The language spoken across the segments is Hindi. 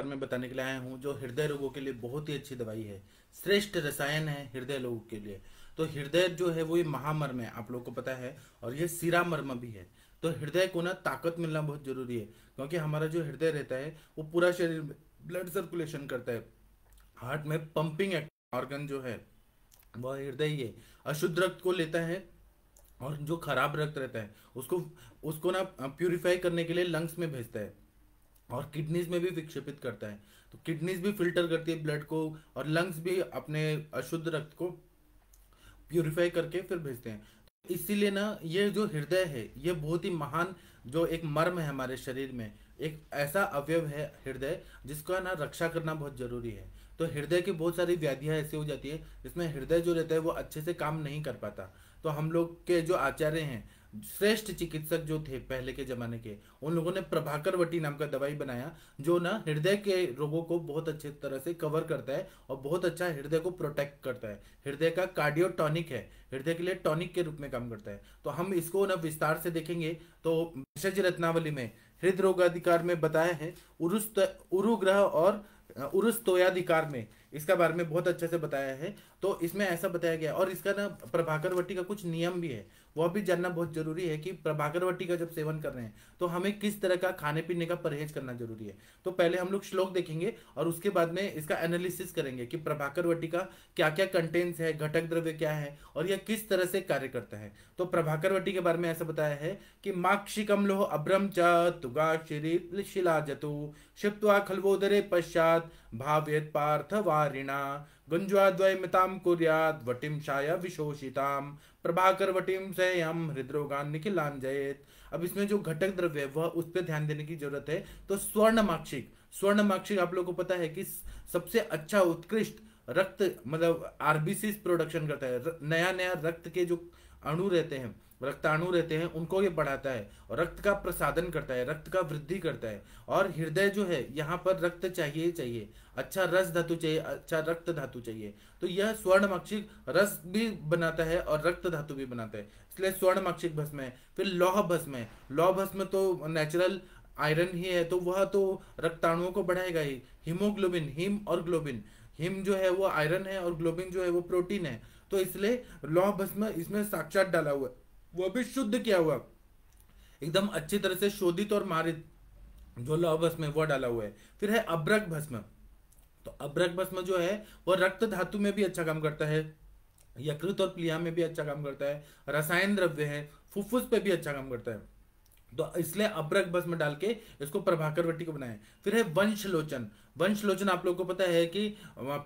पर मैं बताने के लिए आया हूँ जो हृदय रोगों के लिए बहुत ही अच्छी दवाई है श्रेष्ठ रसायन है हृदय रोगों के लिए तो हृदय जो है वो ये महामर्म है आप लोगों को पता है और ये सिरा मर्म भी है तो हृदय को ना ताकत मिलना बहुत जरूरी है क्योंकि हमारा जो हृदय रहता है वो पूरा शरीर ब्लड सर्कुलेशन करता है हार्ट में पंपिंग ऑर्गन जो है वह हृदय ही है अशुद्ध रक्त को लेता है और जो खराब रक्त रहता है उसको उसको ना प्यूरिफाई करने के लिए लंग्स में भेजता है और किडनीज में भी विक्षेपित करता है तो किडनीज भी फिल्टर करती है ब्लड को और लंग्स भी अपने अशुद्ध रक्त को प्यूरिफाई करके फिर भेजते हैं तो इसीलिए ना ये जो हृदय है ये बहुत ही महान जो एक मर्म है हमारे शरीर में एक ऐसा अवयव है हृदय जिसका ना रक्षा करना बहुत जरूरी है तो हृदय की बहुत सारी व्याधियाँ ऐसी हो जाती है जिसमें हृदय जो रहता है वो अच्छे से काम नहीं कर पाता तो हम लोग के जो आचार्य हैं श्रेष्ठ चिकित्सक जो थे पहले के जमाने के उन लोगों ने वटी नाम का दवाई बनाया जो ना हृदय के रोगों को बहुत अच्छे तरह से कवर करता है और बहुत अच्छा हृदय को प्रोटेक्ट करता है हृदय का कार्डियो टॉनिक है हृदय के लिए टॉनिक के रूप में काम करता है तो हम इसको ना विस्तार से देखेंगे तो विशेष रत्नावली में हृदय रोगाधिकार में बताया है उरुस उरुग्रह और उरुस्तोयाधिकार में इसका बारे में बहुत अच्छे से बताया है तो इसमें ऐसा बताया गया और इसका ना प्रभाकरवटी का कुछ नियम भी है वह भी जानना बहुत जरूरी है कि प्रभाकरवटी का जब सेवन कर रहे हैं तो हमें किस तरह का खाने पीने का परहेज करना जरूरी है तो पहले हम लोग श्लोक देखेंगे और उसके बाद में इसका एनालिसिस करेंगे कि वट्टी का क्या क्या कंटेंट्स है घटक द्रव्य क्या है और यह किस तरह से कार्य करता है तो प्रभाकरवटी के बारे में ऐसा बताया है कि माक्षी कमलो अभ्रम चुगा शिला जतु क्षिप्वा खलवोदरे पश्चात भाव्य पार्थ वारिणा गुंज्वाद्वयमिताम कुर्याद वटिम छाया विशोषिताम प्रभाकर वटीम से हम हृद्रोगान निखिलांजयत अब इसमें जो घटक द्रव्य है वह उस पर ध्यान देने की जरूरत है तो स्वर्णमाक्षिक माक्षिक आप लोगों को पता है कि सबसे अच्छा उत्कृष्ट रक्त मतलब आरबीसी प्रोडक्शन करता है नया नया रक्त के जो अणु रहते हैं रक्ताणु रहते हैं उनको ये बढ़ाता है और रक्त का प्रसादन करता है रक्त का वृद्धि करता है और हृदय जो है यहाँ पर रक्त चाहिए ही चाहिए अच्छा रस धातु चाहिए अच्छा रक्त धातु चाहिए तो यह स्वर्णमाक्षिक रस भी बनाता है और रक्त धातु भी बनाता है इसलिए स्वर्णमाक्षिक भस्म है फिर लौह भस्म है लौह भस्म तो नेचुरल आयरन ही है तो वह तो रक्ताणुओं को बढ़ाएगा ही हीमोग्लोबिन हिम और ग्लोबिन हिम जो है वो आयरन है और ग्लोबिन जो है वो प्रोटीन है तो इसलिए लौह भस्म इसमें साक्षात डाला हुआ है वो भी शुद्ध किया हुआ एकदम अच्छी तरह से शोधित और मारित जो लव भस्म है वह डाला हुआ है फिर है अब्रक भस्म तो अब्रक भस्म जो है वह रक्त धातु में भी अच्छा काम करता है यकृत और प्लिया में भी अच्छा काम करता है रसायन द्रव्य है फुफ्फुस पे भी अच्छा काम करता है तो इसलिए अब्रक भस्म डाल के इसको प्रभाकर वट्टी को बनाया फिर है वंशलोचन वंश लोचन आप लोगों को पता है कि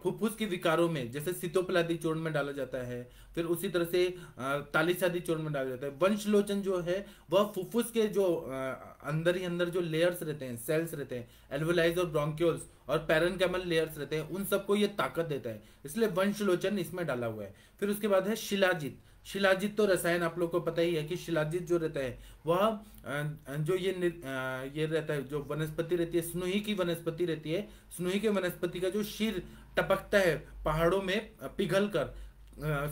फुफ्फुस के विकारों में जैसे सीतोपलादी चूर्ण में डाला जाता है फिर उसी तरह से तालिशादी चूर्ण में डाला जाता है वंश लोचन जो है वह फुफ्फुस के जो अंदर ही अंदर जो लेयर्स रहते हैं सेल्स रहते हैं एल्वोलाइज और ब्रोंक्योल्स और पैरनकैमल लेयर्स रहते हैं उन सबको ये ताकत देता है इसलिए वंशलोचन इसमें डाला हुआ है फिर उसके बाद है शिलाजीत शिलाजित तो रसायन आप लोग को पता ही है कि शिलाजित जो रहता है वह जो ये ये रहता है जो वनस्पति रहती है स्नोही की वनस्पति रहती है स्नोही के वनस्पति का जो शीर टपकता है पहाड़ों में पिघल कर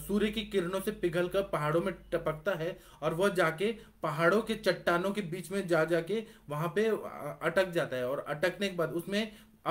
सूर्य की किरणों से पिघल कर पहाड़ों में टपकता है और वह जाके पहाड़ों के चट्टानों के बीच में जा जाके वहां पे अटक जाता है और अटकने के बाद उसमें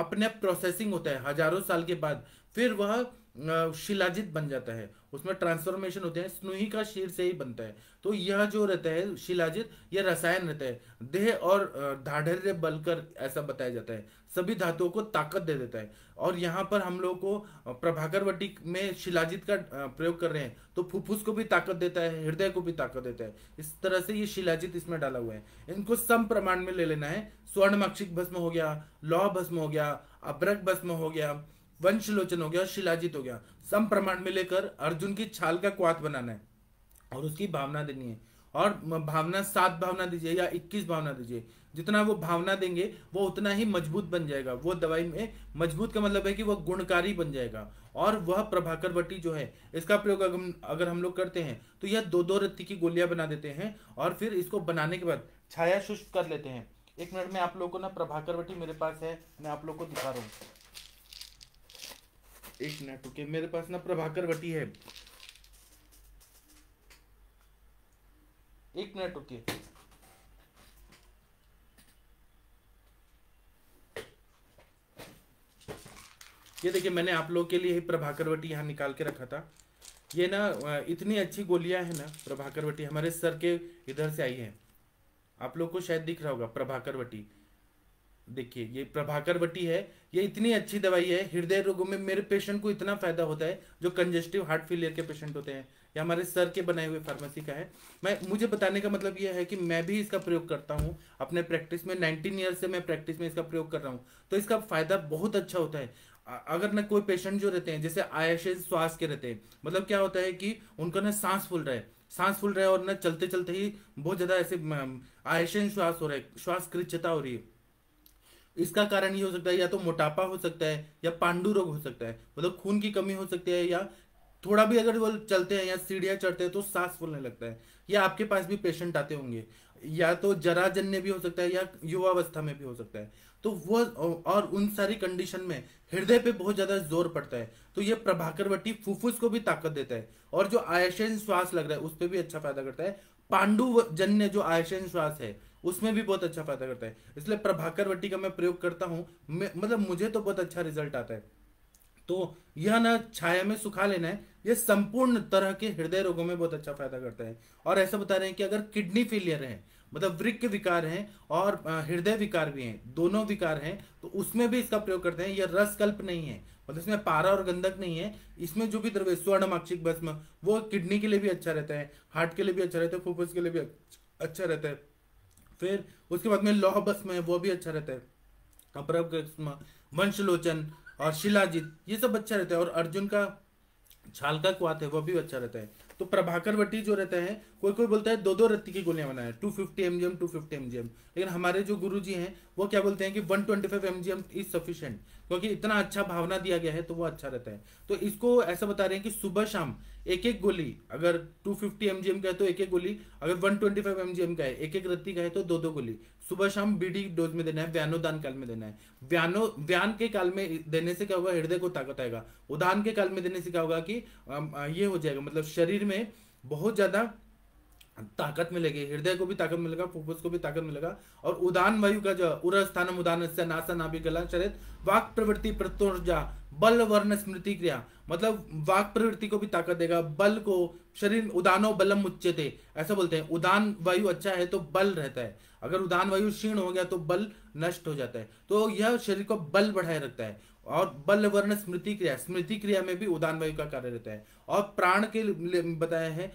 अपने प्रोसेसिंग होता है हजारों साल के बाद फिर वह शिलाजित बन जाता है उसमें ट्रांसफॉर्मेशन होते हैं स्नुही का शीर से ही बनता है तो यह जो रहता है शिलाजित यह रसायन रहता है देह और धाढ़ बलकर ऐसा बताया जाता है सभी धातुओं को ताकत दे देता है और यहाँ पर हम लोग को प्रभाकर वटी में शिलाजित का प्रयोग कर रहे हैं तो फुफ्फुस को भी ताकत देता है हृदय को भी ताकत देता है इस तरह से ये शिलाजित इसमें डाला हुआ है इनको सम प्रमाण में ले लेना है स्वर्णमाक्षिक भस्म हो गया लौह भस्म हो गया अब्रक भस्म हो गया वंशलोचन हो गया और शिलाजीत हो गया सम प्रमाण में लेकर अर्जुन की छाल का क्वात बनाना है और उसकी भावना देनी है और भावना सात भावना दीजिए या इक्कीस भावना दीजिए जितना वो भावना देंगे वो उतना ही मजबूत बन जाएगा वो दवाई में मजबूत का मतलब है कि वह गुणकारी बन जाएगा और वह प्रभाकर बट्टी जो है इसका प्रयोग अगर हम लोग करते हैं तो यह दो दो रत्ती की गोलियां बना देते हैं और फिर इसको बनाने के बाद छाया शुष्क कर लेते हैं एक मिनट में आप लोगों को ना प्रभाकर बट्टी मेरे पास है मैं आप लोग को दिखा रहा हूँ एक मिनट ओके मेरे पास ना प्रभाकर भट्टी है एक मिनट ओके ये देखिए मैंने आप लोगों के लिए ही प्रभाकर भट्टी यहाँ निकाल के रखा था ये ना इतनी अच्छी गोलियां हैं ना प्रभाकर भट्टी हमारे सर के इधर से आई हैं आप लोग को शायद दिख रहा होगा प्रभाकर भट्टी देखिए ये प्रभाकर प्रभाकरवटी है ये इतनी अच्छी दवाई है हृदय रोगों में मेरे पेशेंट को इतना फायदा होता है जो कंजेस्टिव हार्ट फेलियर के पेशेंट होते हैं या हमारे सर के बनाए हुए फार्मेसी का है मैं मुझे बताने का मतलब यह है कि मैं भी इसका प्रयोग करता हूँ अपने प्रैक्टिस में नाइनटीन ईयर से मैं प्रैक्टिस में इसका प्रयोग कर रहा हूँ तो इसका फायदा बहुत अच्छा होता है अगर ना कोई पेशेंट जो रहते हैं जैसे आयाशेज श्वास के रहते हैं मतलब क्या होता है कि उनका ना सांस फूल रहा है सांस फूल रहा है और ना चलते चलते ही बहुत ज्यादा ऐसे आयाशन श्वास हो रहा है श्वास कृच्छता हो रही है इसका कारण ये हो सकता है या तो मोटापा हो सकता है या पांडु रोग हो सकता है मतलब खून की कमी हो सकती है या थोड़ा भी अगर वो चलते हैं या सीढ़ियाँ चढ़ते हैं तो सांस फूलने लगता है या आपके पास भी पेशेंट आते होंगे या तो जराजन्य भी हो सकता है या युवावस्था में भी हो सकता है तो वो और उन सारी कंडीशन में हृदय पे बहुत ज्यादा जोर पड़ता है तो ये प्रभाकरवटी फुफ्फुस को भी ताकत देता है और जो आयशन श्वास लग रहा है उस पर भी अच्छा फायदा करता है पांडु जन्य जो आयशन श्वास है उसमें भी बहुत अच्छा फायदा करता है इसलिए प्रभाकर वट्टी का मैं प्रयोग करता हूँ मतलब मुझे तो बहुत अच्छा रिजल्ट आता है तो यह ना छाया में सुखा लेना है यह संपूर्ण तरह के हृदय रोगों में बहुत अच्छा फायदा करता है और ऐसा बता रहे हैं कि अगर किडनी फेलियर है मतलब वृक्क विकार है और हृदय विकार भी है दोनों विकार हैं तो उसमें भी इसका प्रयोग करते हैं यह रसकल्प नहीं है मतलब इसमें पारा और गंधक नहीं है इसमें जो भी द्रव्य माक्षिक भस्म वो किडनी के लिए भी अच्छा रहता है हार्ट के लिए भी अच्छा रहता है फुफ्फुस के लिए भी अच्छा रहता है फिर उसके बाद में लौह में वो भी अच्छा रहता है अपरभ वंशलोचन और शिलाजीत ये सब अच्छा रहता है और अर्जुन का छाल का है वो भी अच्छा रहता है तो प्रभाकर वटी जो रहता है कोई कोई बोलता है दो दो रत्ती की गोलियां बनाए two fifty M G M two fifty M G M लेकिन हमारे जो गुरु जी हैं वो क्या बोलते हैं कि one twenty five M G M is sufficient क्योंकि इतना अच्छा भावना दिया गया है तो वो अच्छा रहता है तो इसको ऐसा बता रहे हैं कि सुबह शाम एक एक गोली अगर 250 फिफ्टी का है तो एक एक गोली अगर 125 ट्वेंटी का है एक एक रत्ती का है तो दो दो गोली सुबह शाम बीडी डोज में देना है व्यानोदान काल में देना है व्यानो व्यान के काल में देने से क्या होगा हृदय को ताकत आएगा उदान के काल में देने से क्या होगा कि ये हो जाएगा मतलब शरीर में बहुत ज्यादा ताकत मिलेगी हृदय को भी ताकत मिलेगा फुफ्फुस को भी ताकत मिलेगा और उदान वायु का जो उर स्थानम उदान से नासा नाभि गला चरित वाक प्रवृत्ति प्रत्योर्जा बल वर्ण स्मृति क्रिया मतलब वाक प्रवृत्ति को भी ताकत देगा बल को शरीर उदानो बलम उच्चते ऐसा बोलते हैं उदान वायु अच्छा है तो बल रहता है अगर उदान वायु क्षीण हो गया तो बल नष्ट हो जाता है तो यह शरीर को बल बढ़ाए रखता है और बल वर्ण स्मृति क्रिया स्मृति क्रिया में भी उदान वायु का कार्य रहता है और प्राण के बताया है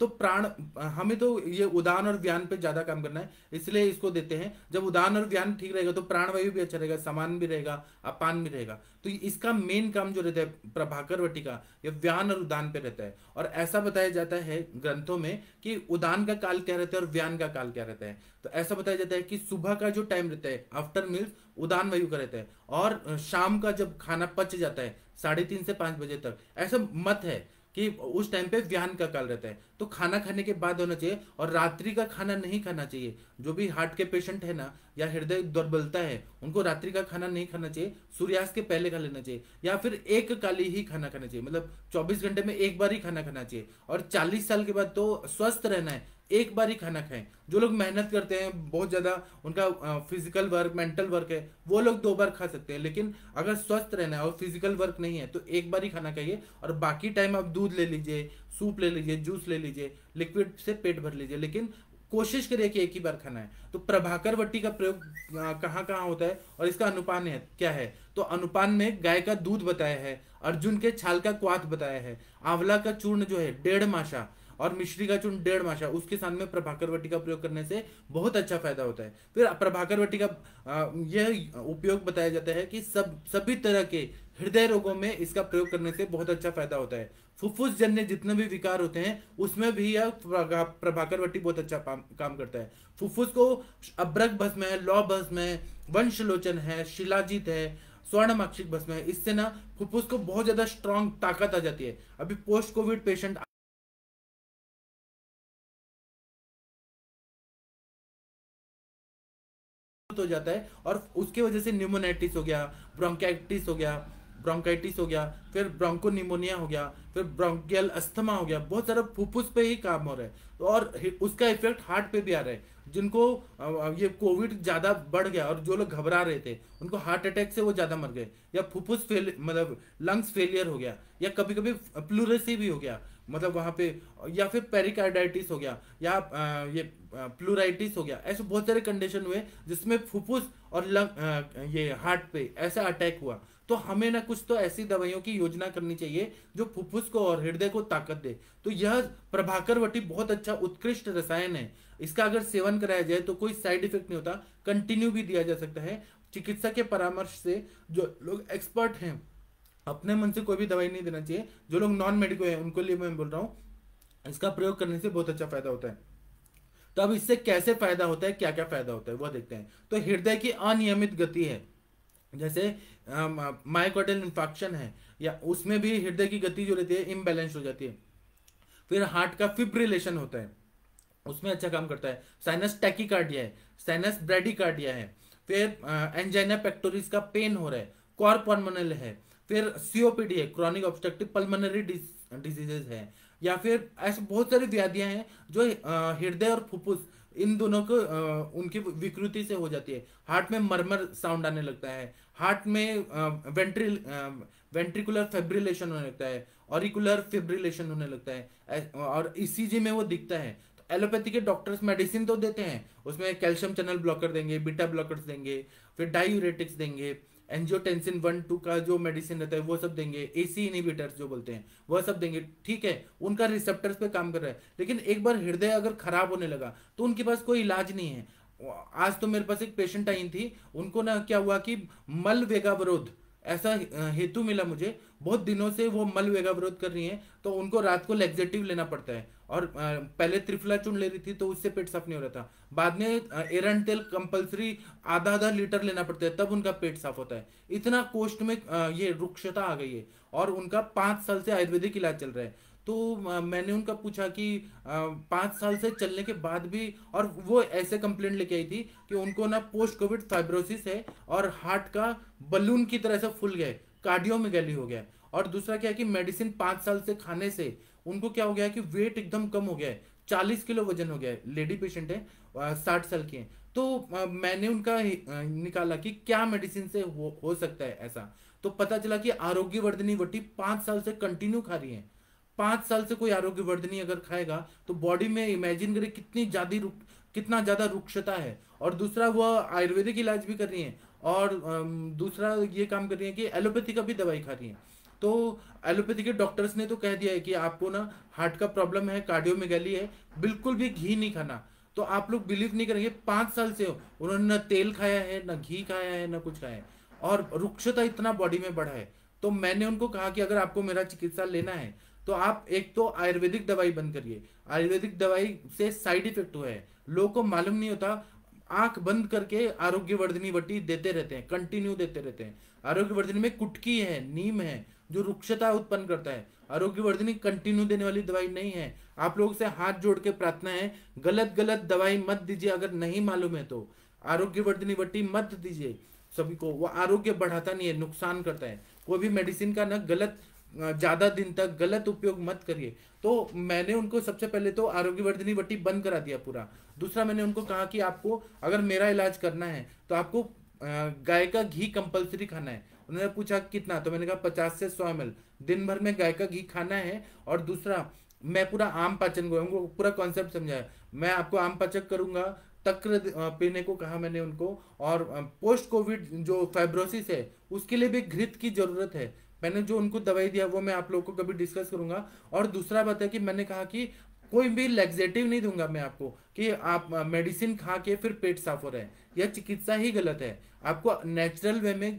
तो प्राण हमें तो ये उदान और व्यान पे ज्यादा काम करना है इसलिए इसको देते हैं जब उदान और व्यान ठीक रहेगा तो प्राण वायु भी अच्छा रहेगा समान भी रहेगा अपान भी रहेगा तो इसका मेन काम जो रहता है प्रभाकर वटिका ये व्यान और उदान पे रहता है और ऐसा बताया जाता है ग्रंथों में कि उदान का काल क्या रहता है और व्यान का काल क्या रहता है तो ऐसा बताया जाता है कि सुबह का जो टाइम रहता है आफ्टर मील्स उदान वायु का रहता है और शाम का जब खाना पच जाता है साढ़े तीन से पांच बजे तक ऐसा मत है कि उस टाइम पे व्यान का काल रहता है तो खाना खाने के बाद होना चाहिए और रात्रि का खाना नहीं खाना चाहिए जो भी हार्ट के पेशेंट है ना या हृदय दुर्बलता है उनको रात्रि का खाना नहीं खाना चाहिए सूर्यास्त के पहले खा लेना चाहिए या फिर एक काली ही खाना खाना चाहिए मतलब चौबीस घंटे में एक बार ही खाना खाना चाहिए और चालीस साल के बाद तो स्वस्थ रहना है एक बार ही खाना खाएं जो लोग मेहनत करते हैं बहुत ज़्यादा उनका फिजिकल वर्क मेंटल वर्क है वो लोग दो बार खा सकते हैं लेकिन अगर स्वस्थ रहना है और फिजिकल वर्क नहीं है तो एक बार ही खाना खाइए और बाकी टाइम आप दूध ले लीजिए सूप ले लीजिए जूस ले लीजिए लिक्विड से पेट भर लीजिए लेकिन कोशिश करिए कि एक ही बार खाना है तो प्रभाकर वट्टी का प्रयोग कहाँ कहाँ होता है और इसका अनुपान है क्या है तो अनुपान में गाय का दूध बताया है अर्जुन के छाल का क्वाथ बताया है आंवला का चूर्ण जो है डेढ़ माशा और मिश्री का चूर्ण डेढ़ माशा उसके साथ में प्रभाकर वटी का प्रयोग करने से बहुत अच्छा फायदा होता है फिर प्रभाकर वटी का यह उपयोग बताया जाता है कि सब सभी तरह के हृदय रोगों में इसका प्रयोग करने से बहुत अच्छा फायदा होता है फुफ्फुस जन्य जितने भी विकार होते हैं उसमें भी यह प्रभाकर वटी बहुत अच्छा काम करता है फुफ्फुस को अब्रक भस्म है लौ भस्म है वंशलोचन है शिलाजीत है स्वर्ण माक्षिक भस्म है इससे ना फुफ्फुस को बहुत ज्यादा स्ट्रांग ताकत आ जाती है अभी पोस्ट कोविड पेशेंट हो जाता है और उसकी वजह से न्यूमोनाइटिस हो गया ब्रोंकाइटिस हो गया ब्रोंकाइटिस हो गया फिर ब्रोंको निमोनिया हो गया फिर ब्रोंकियल अस्थमा हो गया बहुत सारा फुफ्फुस पे ही काम हो रहा है और उसका इफेक्ट हार्ट पे भी आ रहा है जिनको ये कोविड ज़्यादा बढ़ गया और जो लोग घबरा रहे थे उनको हार्ट अटैक से वो ज़्यादा मर गए या फुफ्फुस फेल मतलब लंग्स फेलियर हो गया या कभी कभी प्लूरेसी भी हो गया मतलब वहाँ पे या फिर पेरिकार्डाइटिस हो गया या आ, ये प्लूराइटिस हो गया ऐसे बहुत सारे कंडीशन हुए जिसमें फुफ्फुस और लंग ये हार्ट पे ऐसा अटैक हुआ तो हमें ना कुछ तो ऐसी दवाइयों की योजना करनी चाहिए जो फुफ्फुस को और हृदय को ताकत दे तो यह प्रभाकर वटी बहुत अच्छा उत्कृष्ट रसायन है इसका अगर सेवन कराया जाए तो कोई साइड इफेक्ट नहीं होता कंटिन्यू भी दिया जा सकता है चिकित्सा के परामर्श से जो लोग एक्सपर्ट हैं अपने मन से कोई भी दवाई नहीं देना चाहिए जो लोग नॉन मेडिकल है उनके लिए मैं बोल रहा हूँ इसका प्रयोग करने से बहुत अच्छा फायदा होता है तो अब इससे कैसे फायदा होता है क्या क्या फायदा होता है वह देखते हैं तो हृदय की अनियमित गति है जैसे माइकोडल इन्फेक्शन है या उसमें भी हृदय की गति जो रहती है इम्बेलेंस हो जाती है फिर हार्ट का फिब्रिलेशन होता है उसमें अच्छा काम करता है साइनस टैकिकार्डिया है साइनस ब्रेडिकार्डिया है फिर एंजाइना पेक्टोरिस का पेन हो रहा है कॉर्पोनल है फिर सीओपीडी है क्रॉनिक ऑब्स्ट्रक्टिव पल्मोनरी डिजीजेज है या फिर ऐसे बहुत सारी व्याधियां हैं जो हृदय और फुफ्फुस इन दोनों को उनकी विकृति से हो जाती है हार्ट में मरमर साउंड आने लगता है हार्ट में वेंट्रिल वेंट्रिकुलर फेब्रिलेशन होने लगता है ऑरिकुलर फेब्रिलेशन होने लगता है और ईसीजी e में वो दिखता है तो एलोपैथी के डॉक्टर्स मेडिसिन तो देते हैं उसमें कैल्शियम चैनल ब्लॉकर देंगे बीटा ब्लॉकर्स देंगे फिर डायूरेटिक्स देंगे एंजियोटेंसिन वन टू का जो मेडिसिन रहता है वो सब देंगे एसी इनिवेटर जो बोलते हैं वह सब देंगे ठीक है उनका रिसेप्टर्स पे काम कर रहा है लेकिन एक बार हृदय अगर खराब होने लगा तो उनके पास कोई इलाज नहीं है आज तो मेरे पास एक पेशेंट आई थी उनको ना क्या हुआ कि मल वेगा विरोध ऐसा हेतु मिला मुझे बहुत दिनों से वो मल वेगा विरोध कर रही हैं तो उनको रात को लेग्जेटिव लेना पड़ता है और पहले त्रिफला चूर्ण ले रही थी तो उससे पेट साफ नहीं हो रहा था बाद में एरन तेल कंपलसरी आधा आधा लीटर लेना पड़ता है तब उनका पेट साफ होता है इतना कोष्ट में ये रुक्षता आ गई है और उनका पाँच साल से आयुर्वेदिक इलाज चल रहा है तो मैंने उनका पूछा कि पाँच साल से चलने के बाद भी और वो ऐसे कंप्लेंट लेके आई थी कि उनको ना पोस्ट कोविड फाइब्रोसिस है और हार्ट का बलून की तरह से फूल गए कार्डियो में गैली हो गया और दूसरा क्या है कि मेडिसिन पाँच साल से खाने से उनको क्या हो गया कि वेट एकदम कम हो गया है चालीस किलो वजन हो गया है लेडी पेशेंट है साठ साल की है तो मैंने उनका निकाला कि क्या मेडिसिन से हो, हो सकता है ऐसा तो पता चला कि आरोग्य वर्धनी वटी पांच साल से कंटिन्यू खा रही है पांच साल से कोई आरोग्य वर्धनी अगर खाएगा तो बॉडी में इमेजिन करे कितनी ज़्यादा रुक कितना ज़्यादा रुक्षता है और दूसरा वह आयुर्वेदिक इलाज भी कर रही है और दूसरा ये काम कर रही है कि एलोपैथी का भी दवाई खा रही है तो एलोपैथी के डॉक्टर्स ने तो कह दिया है कि आपको ना हार्ट का प्रॉब्लम है कार्डियोमेगैली है बिल्कुल भी घी नहीं खाना तो आप लोग बिलीव नहीं करेंगे पाँच साल से हो उन्होंने ना तेल खाया है ना घी खाया है ना कुछ खाया है और रुक्षता इतना बॉडी में बढ़ा है तो मैंने उनको कहा कि अगर आपको मेरा चिकित्सा लेना है तो आप एक तो आयुर्वेदिक दवाई बंद करिए आयुर्वेदिक दवाई से साइड इफेक्ट हुआ है लोगों को मालूम नहीं होता आंख बंद करके आरोग्यवर्धनी वटी देते रहते हैं कंटिन्यू देते रहते हैं आरोग्यवर्धनी में कुटकी है नीम है जो रुक्षता उत्पन्न करता है आरोग्यवर्धनी कंटिन्यू देने वाली दवाई नहीं है आप लोगों से हाथ जोड़ के प्रार्थना है गलत गलत दवाई मत दीजिए अगर नहीं मालूम है तो वर्धनी वट्टी मत दीजिए सभी को वो आरोग्य बढ़ाता नहीं है नुकसान करता है कोई भी मेडिसिन का ना गलत ज़्यादा दिन तक गलत उपयोग मत करिए तो मैंने उनको सबसे पहले तो आरोग्यवर्धनी वट्टी बंद करा दिया पूरा दूसरा मैंने उनको कहा कि आपको अगर मेरा इलाज करना है तो आपको गाय का घी कंपलसरी खाना है उन्होंने पूछा कितना तो मैंने कहा पचास से सौ एम दिन भर में गाय का घी खाना है और दूसरा मैं पूरा आम पाचन को उनको पूरा कॉन्सेप्ट समझाया मैं आपको आम पाचक करूंगा तक्र पीने को कहा मैंने उनको और पोस्ट कोविड जो फाइब्रोसिस है उसके लिए भी घृत की जरूरत है मैंने जो उनको दवाई दिया वो मैं आप लोगों को कभी डिस्कस करूंगा और दूसरा बात है कि मैंने कहा कि कोई भी लेग्जेटिव नहीं दूंगा मैं आपको कि आप मेडिसिन खा के फिर पेट साफ हो रहा है यह चिकित्सा ही गलत है आपको नेचुरल वे में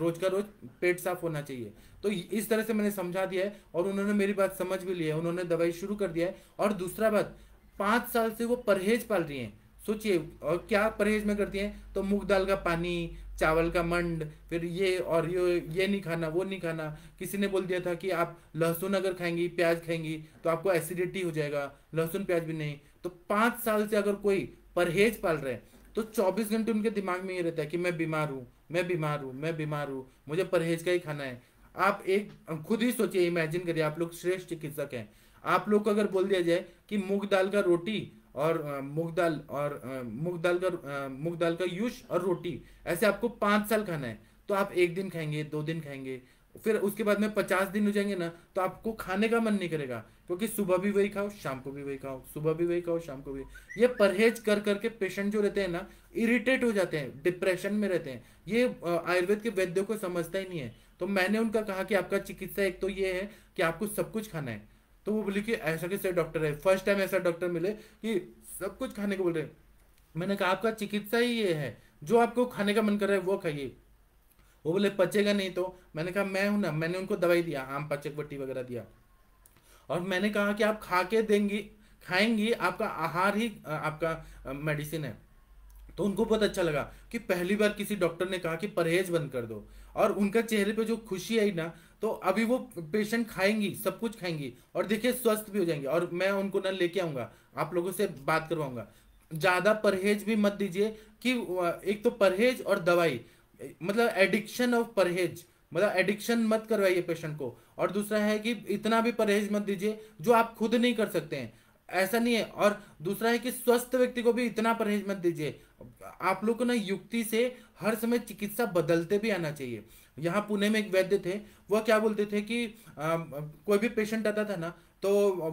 रोज का रोज पेट साफ होना चाहिए तो इस तरह से मैंने समझा दिया है और उन्होंने मेरी बात समझ भी ली है उन्होंने दवाई शुरू कर दिया है और दूसरा बात पाँच साल से वो परहेज पाल रही हैं सोचिए और क्या परहेज में करती हैं तो मूंग दाल का पानी चावल का मंड फिर ये और ये ये नहीं खाना वो नहीं खाना किसी ने बोल दिया था कि आप लहसुन अगर खाएंगी प्याज खाएंगी तो आपको एसिडिटी हो जाएगा लहसुन प्याज भी नहीं तो पाँच साल से अगर कोई परहेज पाल रहे तो चौबीस घंटे उनके दिमाग में ये रहता है कि मैं बीमार हूँ मैं बीमार हूँ मैं बीमार हूँ मुझे परहेज का ही खाना है आप एक खुद ही सोचिए इमेजिन करिए आप लोग श्रेष्ठ चिकित्सक हैं आप लोग को अगर बोल दिया जाए कि मूंग दाल का रोटी और मुग दाल और मुग दाल का मुग दाल का यूज और रोटी ऐसे आपको पाँच साल खाना है तो आप एक दिन खाएंगे दो दिन खाएंगे फिर उसके बाद में पचास दिन हो जाएंगे ना तो आपको खाने का मन नहीं करेगा क्योंकि सुबह भी वही खाओ शाम को भी वही खाओ सुबह भी वही खाओ शाम को भी ये परहेज कर करके पेशेंट जो रहते हैं ना इरिटेट हो जाते हैं डिप्रेशन में रहते हैं ये आयुर्वेद के वैद्यों को समझता ही नहीं है तो मैंने उनका कहा कि आपका चिकित्सा एक तो ये है कि आपको सब कुछ खाना है तो वो बोले कि ऐसा कैसे डॉक्टर है फर्स्ट टाइम ऐसा डॉक्टर मिले कि सब कुछ खाने को बोल रहे मैंने कहा आपका चिकित्सा ही ये है जो आपको खाने का मन कर रहा है वो खाइए वो बोले पचेगा नहीं तो मैंने कहा मैं हूं ना मैंने उनको दवाई दिया आम पचक बट्टी वगैरह दिया और मैंने कहा कि आप खा के देंगी खाएंगी आपका आहार ही आपका मेडिसिन है तो उनको बहुत अच्छा लगा कि पहली बार किसी डॉक्टर ने कहा कि परहेज बंद कर दो और उनका चेहरे पे जो खुशी आई ना तो अभी वो पेशेंट खाएंगी सब कुछ खाएंगी और देखिए स्वस्थ भी हो जाएंगे और मैं उनको ना लेके आऊंगा आप लोगों से बात करवाऊंगा ज़्यादा परहेज भी मत दीजिए कि एक तो परहेज और दवाई मतलब एडिक्शन ऑफ परहेज मतलब एडिक्शन मत करवाइए पेशेंट को और दूसरा है कि इतना भी परहेज मत दीजिए जो आप खुद नहीं कर सकते हैं ऐसा नहीं है और दूसरा है कि स्वस्थ व्यक्ति को भी इतना परहेज मत दीजिए आप लोग को ना युक्ति से हर समय चिकित्सा बदलते भी आना चाहिए यहाँ पुणे में एक वैद्य थे वह क्या बोलते थे कि आ, कोई भी पेशेंट आता था ना तो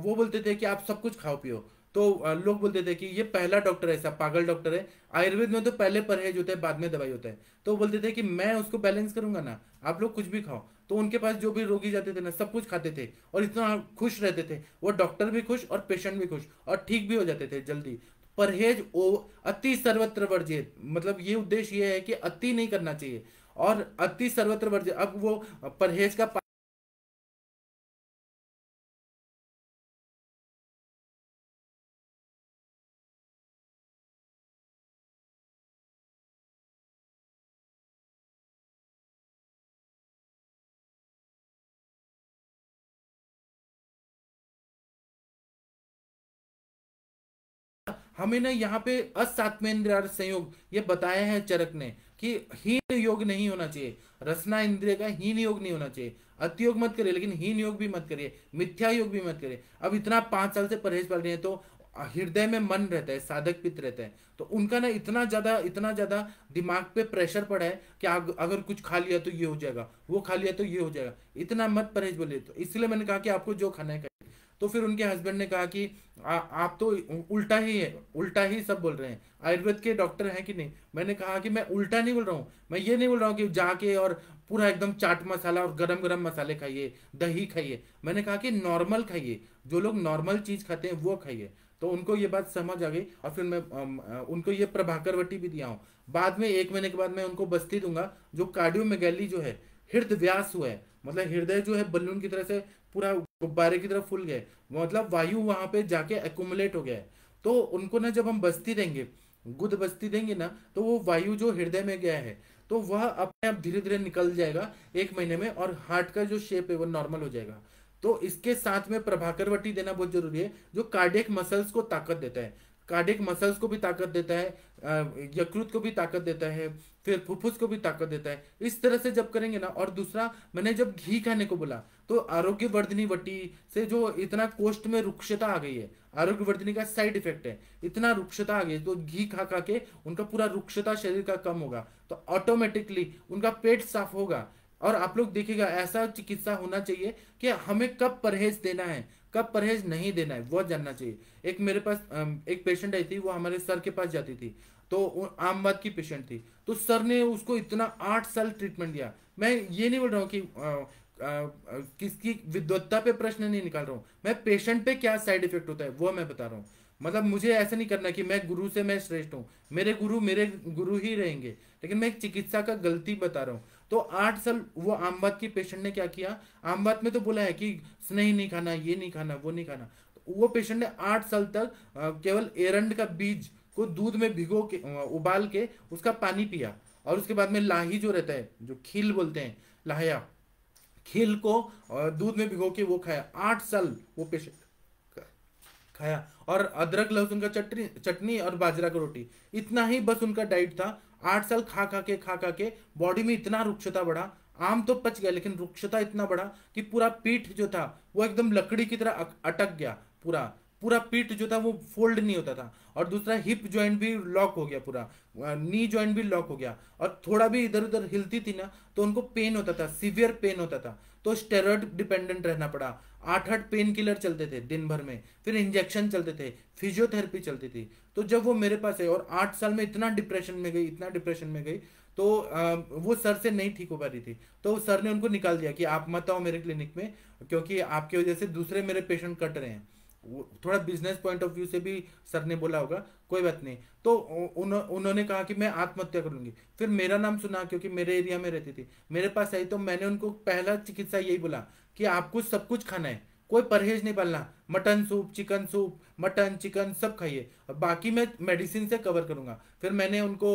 वो बोलते थे कि आप सब कुछ खाओ पियो तो लोग बोलते थे कि ये पहला डॉक्टर है ऐसा पागल डॉक्टर है आयुर्वेद में तो पहले परहेज होता है बाद में दवाई होता है तो बोलते थे कि मैं उसको बैलेंस करूंगा ना आप लोग कुछ भी खाओ तो उनके पास जो भी रोगी जाते थे ना सब कुछ खाते थे और इतना खुश रहते थे वो डॉक्टर भी खुश और पेशेंट भी खुश और ठीक भी हो जाते थे जल्दी परहेज ओ अति सर्वत्र वर्जित मतलब ये उद्देश्य ये है कि अति नहीं करना चाहिए और अति सर्वत्र वर्ज अब वो परहेज का हमें ना यहाँ पे असात्मेंद्र संयोग ये बताया है चरक ने कि हीन योग नहीं होना चाहिए रसना इंद्रिय का हीन योग नहीं होना चाहिए अतियोग मत करिए लेकिन हीन योग भी मत करिए मिथ्या योग भी मत करिए अब इतना पांच साल से परहेज पड़ रहे हैं तो हृदय में मन रहता है साधक पित रहता है तो उनका ना इतना ज्यादा इतना ज्यादा दिमाग पे प्रेशर पड़ा है कि अगर कुछ खा लिया तो ये हो जाएगा वो खा लिया तो ये हो जाएगा इतना मत परहेज बोलिए तो इसलिए मैंने कहा कि आपको जो खाना है तो फिर उनके हस्बैंड ने कहा कि आ, आप तो उल्टा ही है उल्टा ही सब बोल रहे हैं आयुर्वेद के डॉक्टर हैं कि नहीं मैंने कहा कि मैं उल्टा नहीं बोल रहा हूँ मैं ये नहीं बोल रहा हूँ कि जाके और पूरा एकदम चाट मसाला और गरम गरम मसाले खाइए दही खाइए मैंने कहा कि नॉर्मल खाइए जो लोग नॉर्मल चीज़ खाते हैं वो खाइए तो उनको ये बात समझ आ गई और फिर मैं उनको ये प्रभाकरवटी भी दिया हूँ बाद में एक महीने के बाद मैं उनको बस्ती दूंगा जो कार्डियो मेगैली जो है हृदय व्यास हुआ है मतलब हृदय जो है बलून की तरह से पूरा गुब्बारे की तरफ फूल गए मतलब वायु वहां पे जाके एकुमुलेट हो गया है तो उनको ना जब हम बस्ती देंगे गुद बस्ती देंगे ना तो वो वायु जो हृदय में गया है तो वह अपने आप धीरे धीरे निकल जाएगा एक महीने में और हार्ट का जो शेप है वो नॉर्मल हो जाएगा तो इसके साथ में प्रभाकरवटी देना बहुत जरूरी है जो कार्डियक मसल्स को ताकत देता है कार्डिक मसल्स को भी ताकत देता है यकृत को भी ताकत देता है फिर फुफ्फुस को भी ताकत देता है इस तरह से जब करेंगे ना और दूसरा मैंने जब घी खाने को बोला तो आरोग्य वर्धनी वटी से जो इतना कोष्ट में रुक्षता आ गई है आरोग्य वर्धनी का साइड इफेक्ट है इतना रुक्षता आ गई तो घी खा खा के उनका पूरा रुक्षता शरीर का कम होगा तो ऑटोमेटिकली उनका पेट साफ होगा और आप लोग देखिएगा ऐसा चिकित्सा होना चाहिए कि हमें कब परहेज देना है कब परहेज नहीं देना है वह जानना चाहिए एक मेरे पास एक पेशेंट आई थी वो हमारे सर के पास जाती थी तो आम बात की पेशेंट थी तो सर ने उसको इतना आठ साल ट्रीटमेंट दिया मैं ये नहीं बोल रहा हूँ कि किसकी विद्वत्ता पे प्रश्न नहीं निकाल रहा हूँ मैं पेशेंट पे क्या साइड इफेक्ट होता है वो मैं बता रहा हूँ मतलब मुझे ऐसा नहीं करना कि मैं गुरु से मैं श्रेष्ठ हूँ मेरे गुरु मेरे गुरु ही रहेंगे लेकिन मैं एक चिकित्सा का गलती बता रहा हूँ तो आठ साल वो आमबाद की पेशेंट ने क्या किया आमबाद में तो बोला है कि स्नेह नहीं खाना ये नहीं खाना वो नहीं खाना वो पेशेंट ने आठ साल तक केवल एरंड का बीज को दूध में भिगो के उबाल के उसका पानी पिया और उसके बाद में लाही जो रहता है जो खील बोलते हैं लाहया खील को दूध में भिगो के वो खाया आठ साल वो पेशेंट खाया और अदरक लहसुन का चटनी चटनी और बाजरा का रोटी इतना ही बस उनका डाइट था आठ साल खा खा के खा खा के बॉडी में इतना रुक्षता बढ़ा आम तो पच गया लेकिन रुक्षता इतना बढ़ा कि पूरा पीठ जो था वो एकदम लकड़ी की तरह अटक गया पूरा पूरा पीठ जो था वो फोल्ड नहीं होता था और दूसरा हिप ज्वाइंट भी लॉक हो गया पूरा नी ज्वाइंट भी लॉक हो गया और थोड़ा भी इधर उधर हिलती थी ना तो उनको पेन होता था सीवियर पेन होता था तो स्टेरॉयड डिपेंडेंट रहना पड़ा आठ आठ पेन किलर चलते थे दिन भर में फिर इंजेक्शन चलते थे फिजियोथेरेपी चलती थी तो जब वो मेरे पास है और आठ साल में इतना डिप्रेशन में गई इतना डिप्रेशन में गई तो वो सर से नहीं ठीक हो पा रही थी तो सर ने उनको निकाल दिया कि आप मत आओ मेरे क्लिनिक में क्योंकि आपकी वजह से दूसरे मेरे पेशेंट कट रहे हैं थोड़ा बिजनेस पॉइंट ऑफ व्यू से भी सर ने बोला होगा कोई बात नहीं तो उन्होंने कहा कि मैं आत्महत्या करूंगी फिर मेरा नाम सुना क्योंकि मेरे एरिया में रहती थी मेरे पास आई तो मैंने उनको पहला चिकित्सा यही बोला कि आपको सब कुछ खाना है कोई परहेज नहीं पालना mutton soup chicken soup mutton chicken सब खाइए बाकी मैं मेडिसिन से कवर करूंगा फिर मैंने उनको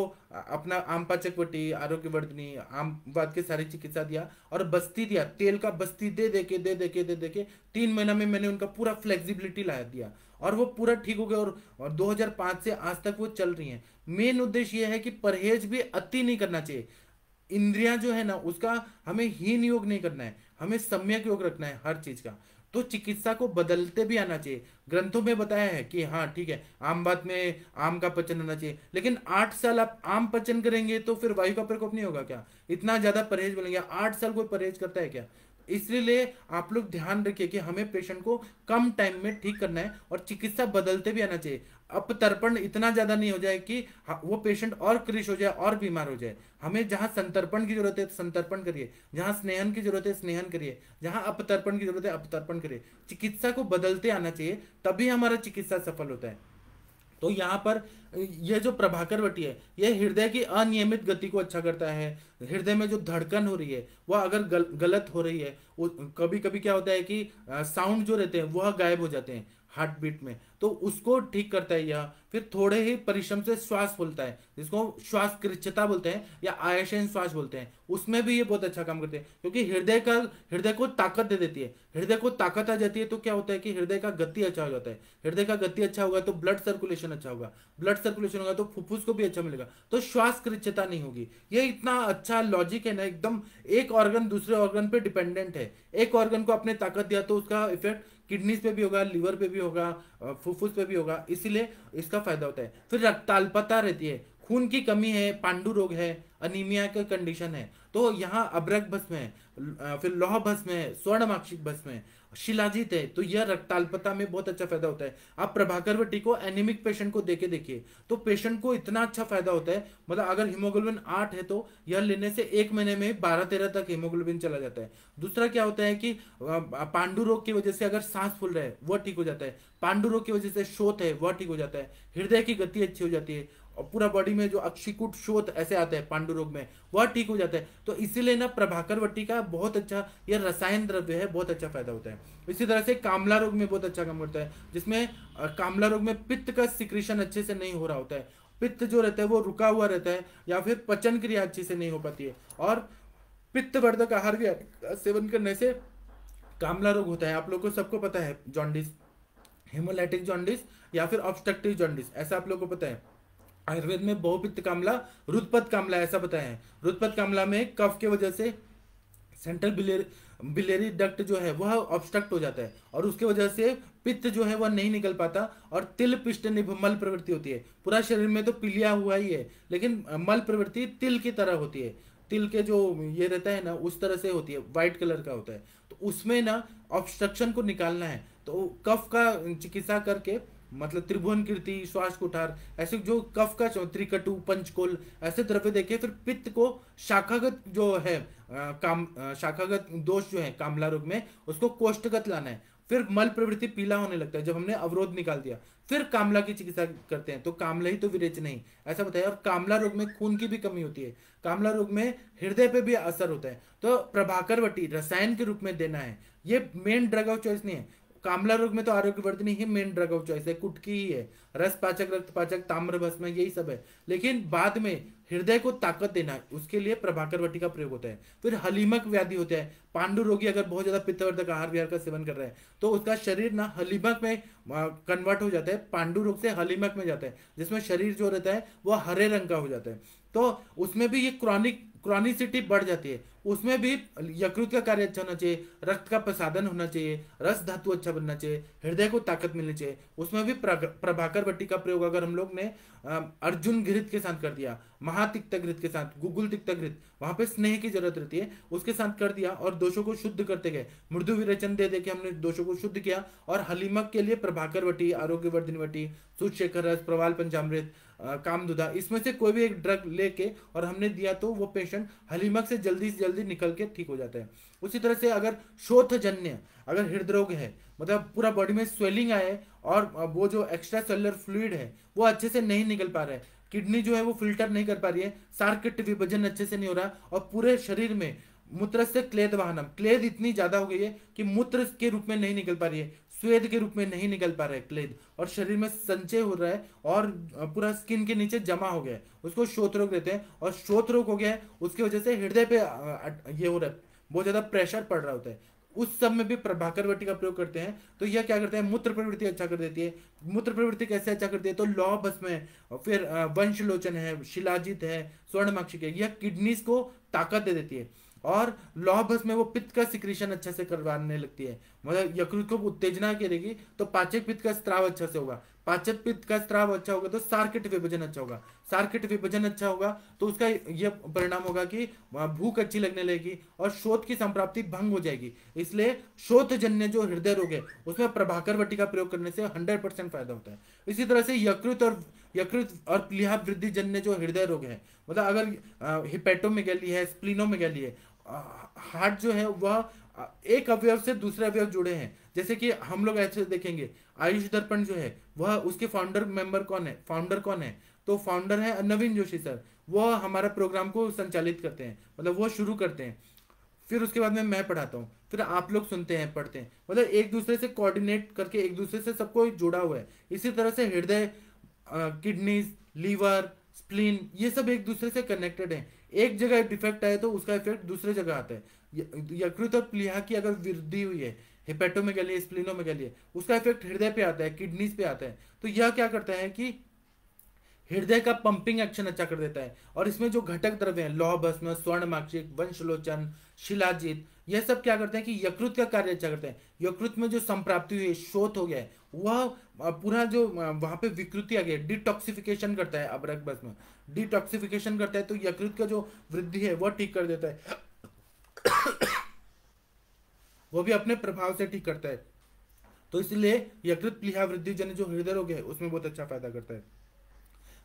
अपना आम पट्टी आरोग्य वर्धनी आमवाद के सारी चिकित्सा दिया और बस्ती दिया तेल का बस्ती दे दे के दे दे के दे दे के तीन महीना में मैंने उनका पूरा फ्लेक्सिबिलिटी ला दिया और वो पूरा ठीक हो गया और, और 2005 से आज तक वो चल रही हैं मेन उद्देश्य यह है कि परहेज भी अति नहीं करना चाहिए इंद्रियां जो है ना उसका हमें हीन योग नहीं करना है हमें सम्यक योग रखना है हर चीज़ का तो चिकित्सा को बदलते भी आना चाहिए ग्रंथों में बताया है कि हाँ ठीक है आम बात में आम का पचन आना चाहिए लेकिन आठ साल आप आम पचन करेंगे तो फिर वायु का प्रकोप नहीं होगा क्या इतना ज्यादा परहेज बोलेंगे आठ साल कोई परहेज करता है क्या इसलिए आप लोग ध्यान रखिए कि हमें पेशेंट को कम टाइम में ठीक करना है और चिकित्सा बदलते भी आना चाहिए अपतर्पण इतना ज़्यादा नहीं हो जाए कि वो पेशेंट और क्रिश हो जाए और बीमार हो जाए हमें जहां संतर्पण की जरूरत है तो संतर्पण करिए जहां स्नेहन की जरूरत है स्नेहन करिए जहाँ अपतर्पण की जरूरत है अपतर्पण करिए चिकित्सा को बदलते आना चाहिए तभी हमारा चिकित्सा सफल होता है तो यहाँ पर यह जो प्रभाकर वटी है यह हृदय की अनियमित गति को अच्छा करता है हृदय में जो धड़कन हो रही है वह अगर गल, गलत हो रही है कभी कभी क्या होता है कि साउंड जो रहते हैं वह गायब हो जाते हैं हार्ट बीट में तो उसको ठीक करता है यह फिर थोड़े ही परिश्रम से श्वास बोलता है जिसको श्वास कृच्छता बोलते हैं या आयशन श्वास बोलते हैं उसमें भी ये बहुत अच्छा काम करते हैं क्योंकि हृदय का हृदय को ताकत दे देती है हृदय को ताकत आ जाती है तो क्या होता है कि हृदय का गति अच्छा हो जाता है हृदय का गति अच्छा होगा तो ब्लड सर्कुलेशन अच्छा होगा ब्लड सर्कुलेशन होगा तो फुफ्फुस को भी अच्छा मिलेगा तो श्वास कृच्छता नहीं होगी ये इतना अच्छा लॉजिक है ना एकदम एक ऑर्गन दूसरे ऑर्गन पर डिपेंडेंट है एक ऑर्गन को अपने ताकत दिया तो उसका इफेक्ट किडनीज पे भी होगा लीवर पे भी होगा फुफ्फुस पे भी होगा इसीलिए इसका फायदा होता है फिर रक्तालपता रहती है खून की कमी है पांडु रोग है अनिमिया का कंडीशन है तो यहाँ अब्रक भस्म है फिर लौह भस्म है स्वर्णमाक्षिक भस्म है शिलाजीत है तो यह रक्ताल्पता में बहुत अच्छा फायदा होता है आप प्रभाकर वटी को एनिमिक पेशेंट को देके देखिए तो पेशेंट को इतना अच्छा फायदा होता है मतलब अगर हीमोग्लोबिन आठ है तो यह लेने से एक महीने में बारह तेरह तक हीमोग्लोबिन चला जाता है दूसरा क्या होता है कि पांडु रोग की वजह से अगर सांस फूल रहे वह ठीक हो जाता है पांडु रोग की वजह से शोत है वह ठीक हो जाता है हृदय की गति अच्छी हो जाती है और पूरा बॉडी में जो अक्षिकुट शोध ऐसे आते हैं रोग में वह ठीक हो जाता है तो इसीलिए ना प्रभाकर वट्टी का बहुत अच्छा यह रसायन द्रव्य है बहुत अच्छा फायदा होता है इसी तरह से कामला रोग में बहुत अच्छा काम करता है जिसमें कामला रोग में पित्त का सिक्रेशन अच्छे से नहीं हो रहा होता है पित्त जो रहता है वो रुका हुआ रहता है या फिर पचन क्रिया अच्छे से नहीं हो पाती है और पित्तवर्धक आहार भी सेवन करने से कामला रोग होता है आप लोग को सबको पता है जॉन्डिस हेमोलाइटिक जॉन्डिस या फिर ऑब्स्ट्रक्टिव जॉन्डिस ऐसा आप लोग को पता है आयुर्वेद में बहुपित कामला रुद्पत कामला ऐसा बताया है रुद्पत कामला में कफ के वजह से सेंट्रल बिलेरी बिलेरी डक्ट जो है वह ऑब्स्ट्रक्ट हो जाता है और उसके वजह से पित्त जो है वह नहीं निकल पाता और तिल पिष्ट मल प्रवृत्ति होती है पूरा शरीर में तो पीलिया हुआ ही है लेकिन मल प्रवृत्ति तिल की तरह होती है तिल के जो ये रहता है ना उस तरह से होती है व्हाइट कलर का होता है तो उसमें ना ऑब्स्ट्रक्शन को निकालना है तो कफ का चिकित्सा करके मतलब त्रिभुवन कीर्ति श्वास कुठार ऐसे जो कफ का त्रिकटु पंचकोल ऐसे द्रव्य देखे फिर पित्त को शाखागत जो है आ, काम शाखागत दोष जो है कामला रोग में उसको कोष्ठगत लाना है फिर मल प्रवृत्ति पीला होने लगता है जब हमने अवरोध निकाल दिया फिर कामला की चिकित्सा करते हैं तो कामला ही तो विरेच नहीं ऐसा बताया और कामला रोग में खून की भी कमी होती है कामला रोग में हृदय पे भी असर होता है तो प्रभाकरवटी रसायन के रूप में देना है ये मेन ड्रग ऑफ चॉइस नहीं है कामला रोग में तो आरोग्य वर्धनी ही मेन ड्रग ऑफ चॉइस है कुटकी ही है रस पाचक रक्त पाचक ताम्र भस्म यही सब है लेकिन बाद में हृदय को ताकत देना है उसके लिए प्रभाकर वटी का प्रयोग होता है फिर हलीमक व्याधि होता है पांडु रोगी अगर बहुत ज्यादा पित्तवर्धक आहार विहार का सेवन कर रहे हैं तो उसका शरीर ना हलीमक में कन्वर्ट हो जाता है पांडु रोग से हलीमक में जाता है जिसमें शरीर जो रहता है वह हरे रंग का हो जाता है तो उसमें भी ये क्रॉनिक क्रॉनिसिटी बढ़ जाती है उसमें भी यकृत का कार्य अच्छा होना चाहिए रक्त का प्रसादन होना चाहिए रस धातु अच्छा बनना चाहिए हृदय को ताकत मिलनी चाहिए उसमें भी प्रभाकर भट्टी का प्रयोग अगर हम लोग ने अर्जुन घृत के साथ कर दिया महातिक्त घृत के साथ गुगुल तिक्त घृत वहां पे स्नेह की जरूरत रहती है उसके साथ कर दिया और दोषों को शुद्ध करते गए मृदु विरचन दे दे के हमने दोषों को शुद्ध किया और हलीमक के लिए प्रभाकर भट्टी आरोग्यवर्धन भट्टी सूर्यशेखर रस प्रवाल पंचामृत काम दुधा इसमें से कोई भी एक ड्रग लेके और हमने दिया तो वो पेशेंट हलीमक से जल्दी से जल्दी निकल के ठीक हो जाता है उसी तरह से अगर शोथजन्य अगर हृदय रोग है मतलब पूरा बॉडी में स्वेलिंग आए और वो जो एक्स्ट्रा सेलर फ्लूड है वो अच्छे से नहीं निकल पा रहा है किडनी जो है वो फिल्टर नहीं कर पा रही है सार्किट विभाजन अच्छे से नहीं हो रहा है और पूरे शरीर में मूत्र से क्लेद वाहनम क्लेद इतनी ज्यादा हो गई है कि मूत्र के रूप में नहीं निकल पा रही है स्वेद के रूप में नहीं निकल पा रहा है क्लेद और शरीर में संचय हो रहा है और पूरा स्किन के नीचे जमा हो गया है उसको शोत रोग देते हैं और शोत रोग हो गया है उसकी वजह से हृदय पे ये हो रहा है बहुत ज़्यादा प्रेशर पड़ रहा होता है उस सब में भी प्रभाकर वटी का प्रयोग करते हैं तो यह क्या करते हैं मूत्र प्रवृत्ति अच्छा कर देती है मूत्र प्रवृत्ति कैसे अच्छा करती है तो लौ भस्म है फिर वंशलोचन है शिलाजित है स्वर्णमाक्षिक है यह किडनीज को ताकत दे देती है और लॉबस में वो पित्त का सिक्रेशन अच्छे से करवाने लगती है मतलब यकृत को उत्तेजना करेगी तो पाचक पित्त का स्त्राव अच्छा से होगा पाचक पित्त का स्त्राव अच्छा होगा तो सार्किट विभजन अच्छा होगा सार्किट विभाजन अच्छा होगा तो उसका यह परिणाम होगा कि भूख अच्छी लगने लगेगी और शोध की संप्राप्ति भंग हो जाएगी इसलिए शोधजन्य जो हृदय रोग है उसमें प्रभाकर वटी का प्रयोग करने से हंड्रेड परसेंट फायदा होता है इसी तरह से यकृत और यकृत और प्लिया वृद्धि जन्य जो हृदय रोग है मतलब अगर हिपेटो हिपेटोमेगेली है स्प्लिनो स्प्लिनोमेगेली है हार्ट जो है वह एक अवयव से दूसरे अवयव जुड़े हैं जैसे कि हम लोग ऐसे देखेंगे आयुष दर्पण जो है वह उसके फाउंडर मेंबर कौन है फाउंडर कौन है तो फाउंडर है नवीन जोशी सर वह हमारा प्रोग्राम को संचालित करते हैं मतलब वह शुरू करते हैं फिर उसके बाद में मैं पढ़ाता हूँ फिर आप लोग सुनते हैं पढ़ते हैं मतलब एक दूसरे से कोऑर्डिनेट करके एक दूसरे से सबको जुड़ा हुआ है इसी तरह से हृदय किडनीज लीवर स्प्लीन ये सब एक दूसरे से कनेक्टेड हैं एक जगह डिफेक्ट आए तो उसका इफेक्ट दूसरे जगह आता है यकृत और प्लीहा की अगर वृद्धि हुई है हिपेटो में में हिपेटोमेगली लिए उसका इफेक्ट हृदय पे आता है किडनीज पे आता है तो यह क्या करता है कि हृदय का पंपिंग एक्शन अच्छा कर देता है और इसमें जो घटक द्रव्य हैं लौह भस्म स्वर्ण माक्षिक वंशलोचन शिलाजीत यह सब क्या करते हैं कि यकृत का कार्य अच्छा करते हैं यकृत में जो संप्राप्ति हुई शोध हो गया है वह पूरा जो वहां पे विकृति आ गई है डिटॉक्सिफिकेशन करता है अबरक भस्म डिटॉक्सिफिकेशन करता है तो यकृत का जो वृद्धि है वह ठीक कर देता है वह भी अपने प्रभाव से ठीक करता है तो इसलिए यकृत प्लीहा वृद्धि जन जो हृदय रोग है उसमें बहुत अच्छा फायदा करता है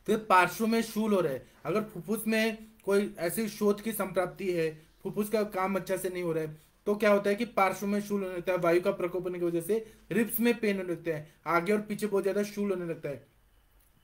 तो ये पार्श्व में शूल हो रहे हैं अगर फुफ्फुस में कोई ऐसी शोध की संप्राप्ति है फुफ्फुस का काम अच्छा से नहीं हो रहा है तो क्या होता है कि पार्श्व में शूल होने लगता है वायु का प्रकोप होने की वजह से रिप्स में पेन होने लगता है आगे और पीछे बहुत ज्यादा शूल होने लगता है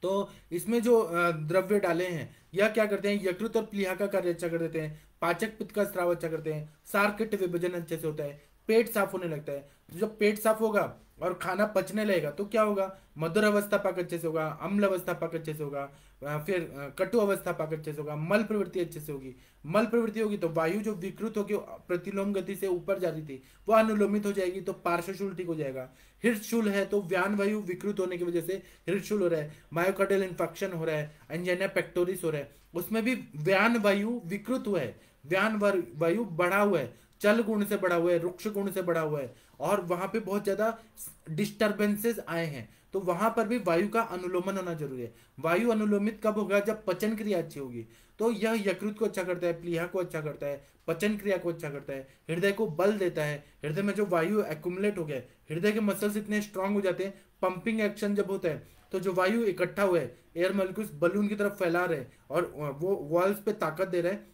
तो इसमें जो द्रव्य डाले हैं यह क्या करते हैं यकृत और प्लीहा का कार्य अच्छा कर देते हैं पाचक पित्त का स्त्राव अच्छा करते हैं सार्किट विभाजन अच्छे से होता है पेट साफ होने लगता है तो जब पेट साफ होगा और खाना पचने लगेगा तो क्या होगा मधुर अवस्था पाक अच्छे से होगा अम्ल अवस्था पाक अच्छे से होगा फिर कटु अवस्था पाक अच्छे से होगा मल प्रवृत्ति अच्छे से होगी मल प्रवृत्ति होगी तो वायु जो विकृत होकर प्रतिलोम गति से ऊपर जाती थी वो अनुलोमित हो जाएगी तो पार्श्वशूल ठीक हो जाएगा हृदशूल है तो व्यान वायु विकृत होने की वजह से हृदशूल हो रहा है मायोकार्डियल इन्फेक्शन हो रहा है एंजेना पेक्टोरिस हो रहा है उसमें भी व्यान वायु विकृत हुआ है व्यान वायु बढ़ा हुआ है चल गुण से बढ़ा हुआ है रुक्ष गुण से बढ़ा हुआ है और वहाँ पे बहुत ज़्यादा डिस्टर्बेंसेस आए हैं तो वहाँ पर भी वायु का अनुलोमन होना जरूरी है वायु अनुलोमित कब होगा जब पचन क्रिया अच्छी होगी तो यह यकृत को अच्छा करता है प्लीहा को अच्छा करता है पचन क्रिया को अच्छा करता है हृदय को बल देता है हृदय में जो वायु एकुमुलेट हो गया है हृदय के मसल्स इतने स्ट्रांग हो जाते हैं पंपिंग एक्शन जब होता है तो जो वायु इकट्ठा हुआ है एयर मलिक्यूल्स बलून की तरफ फैला रहे हैं और वो वॉल्स पे ताकत दे रहे हैं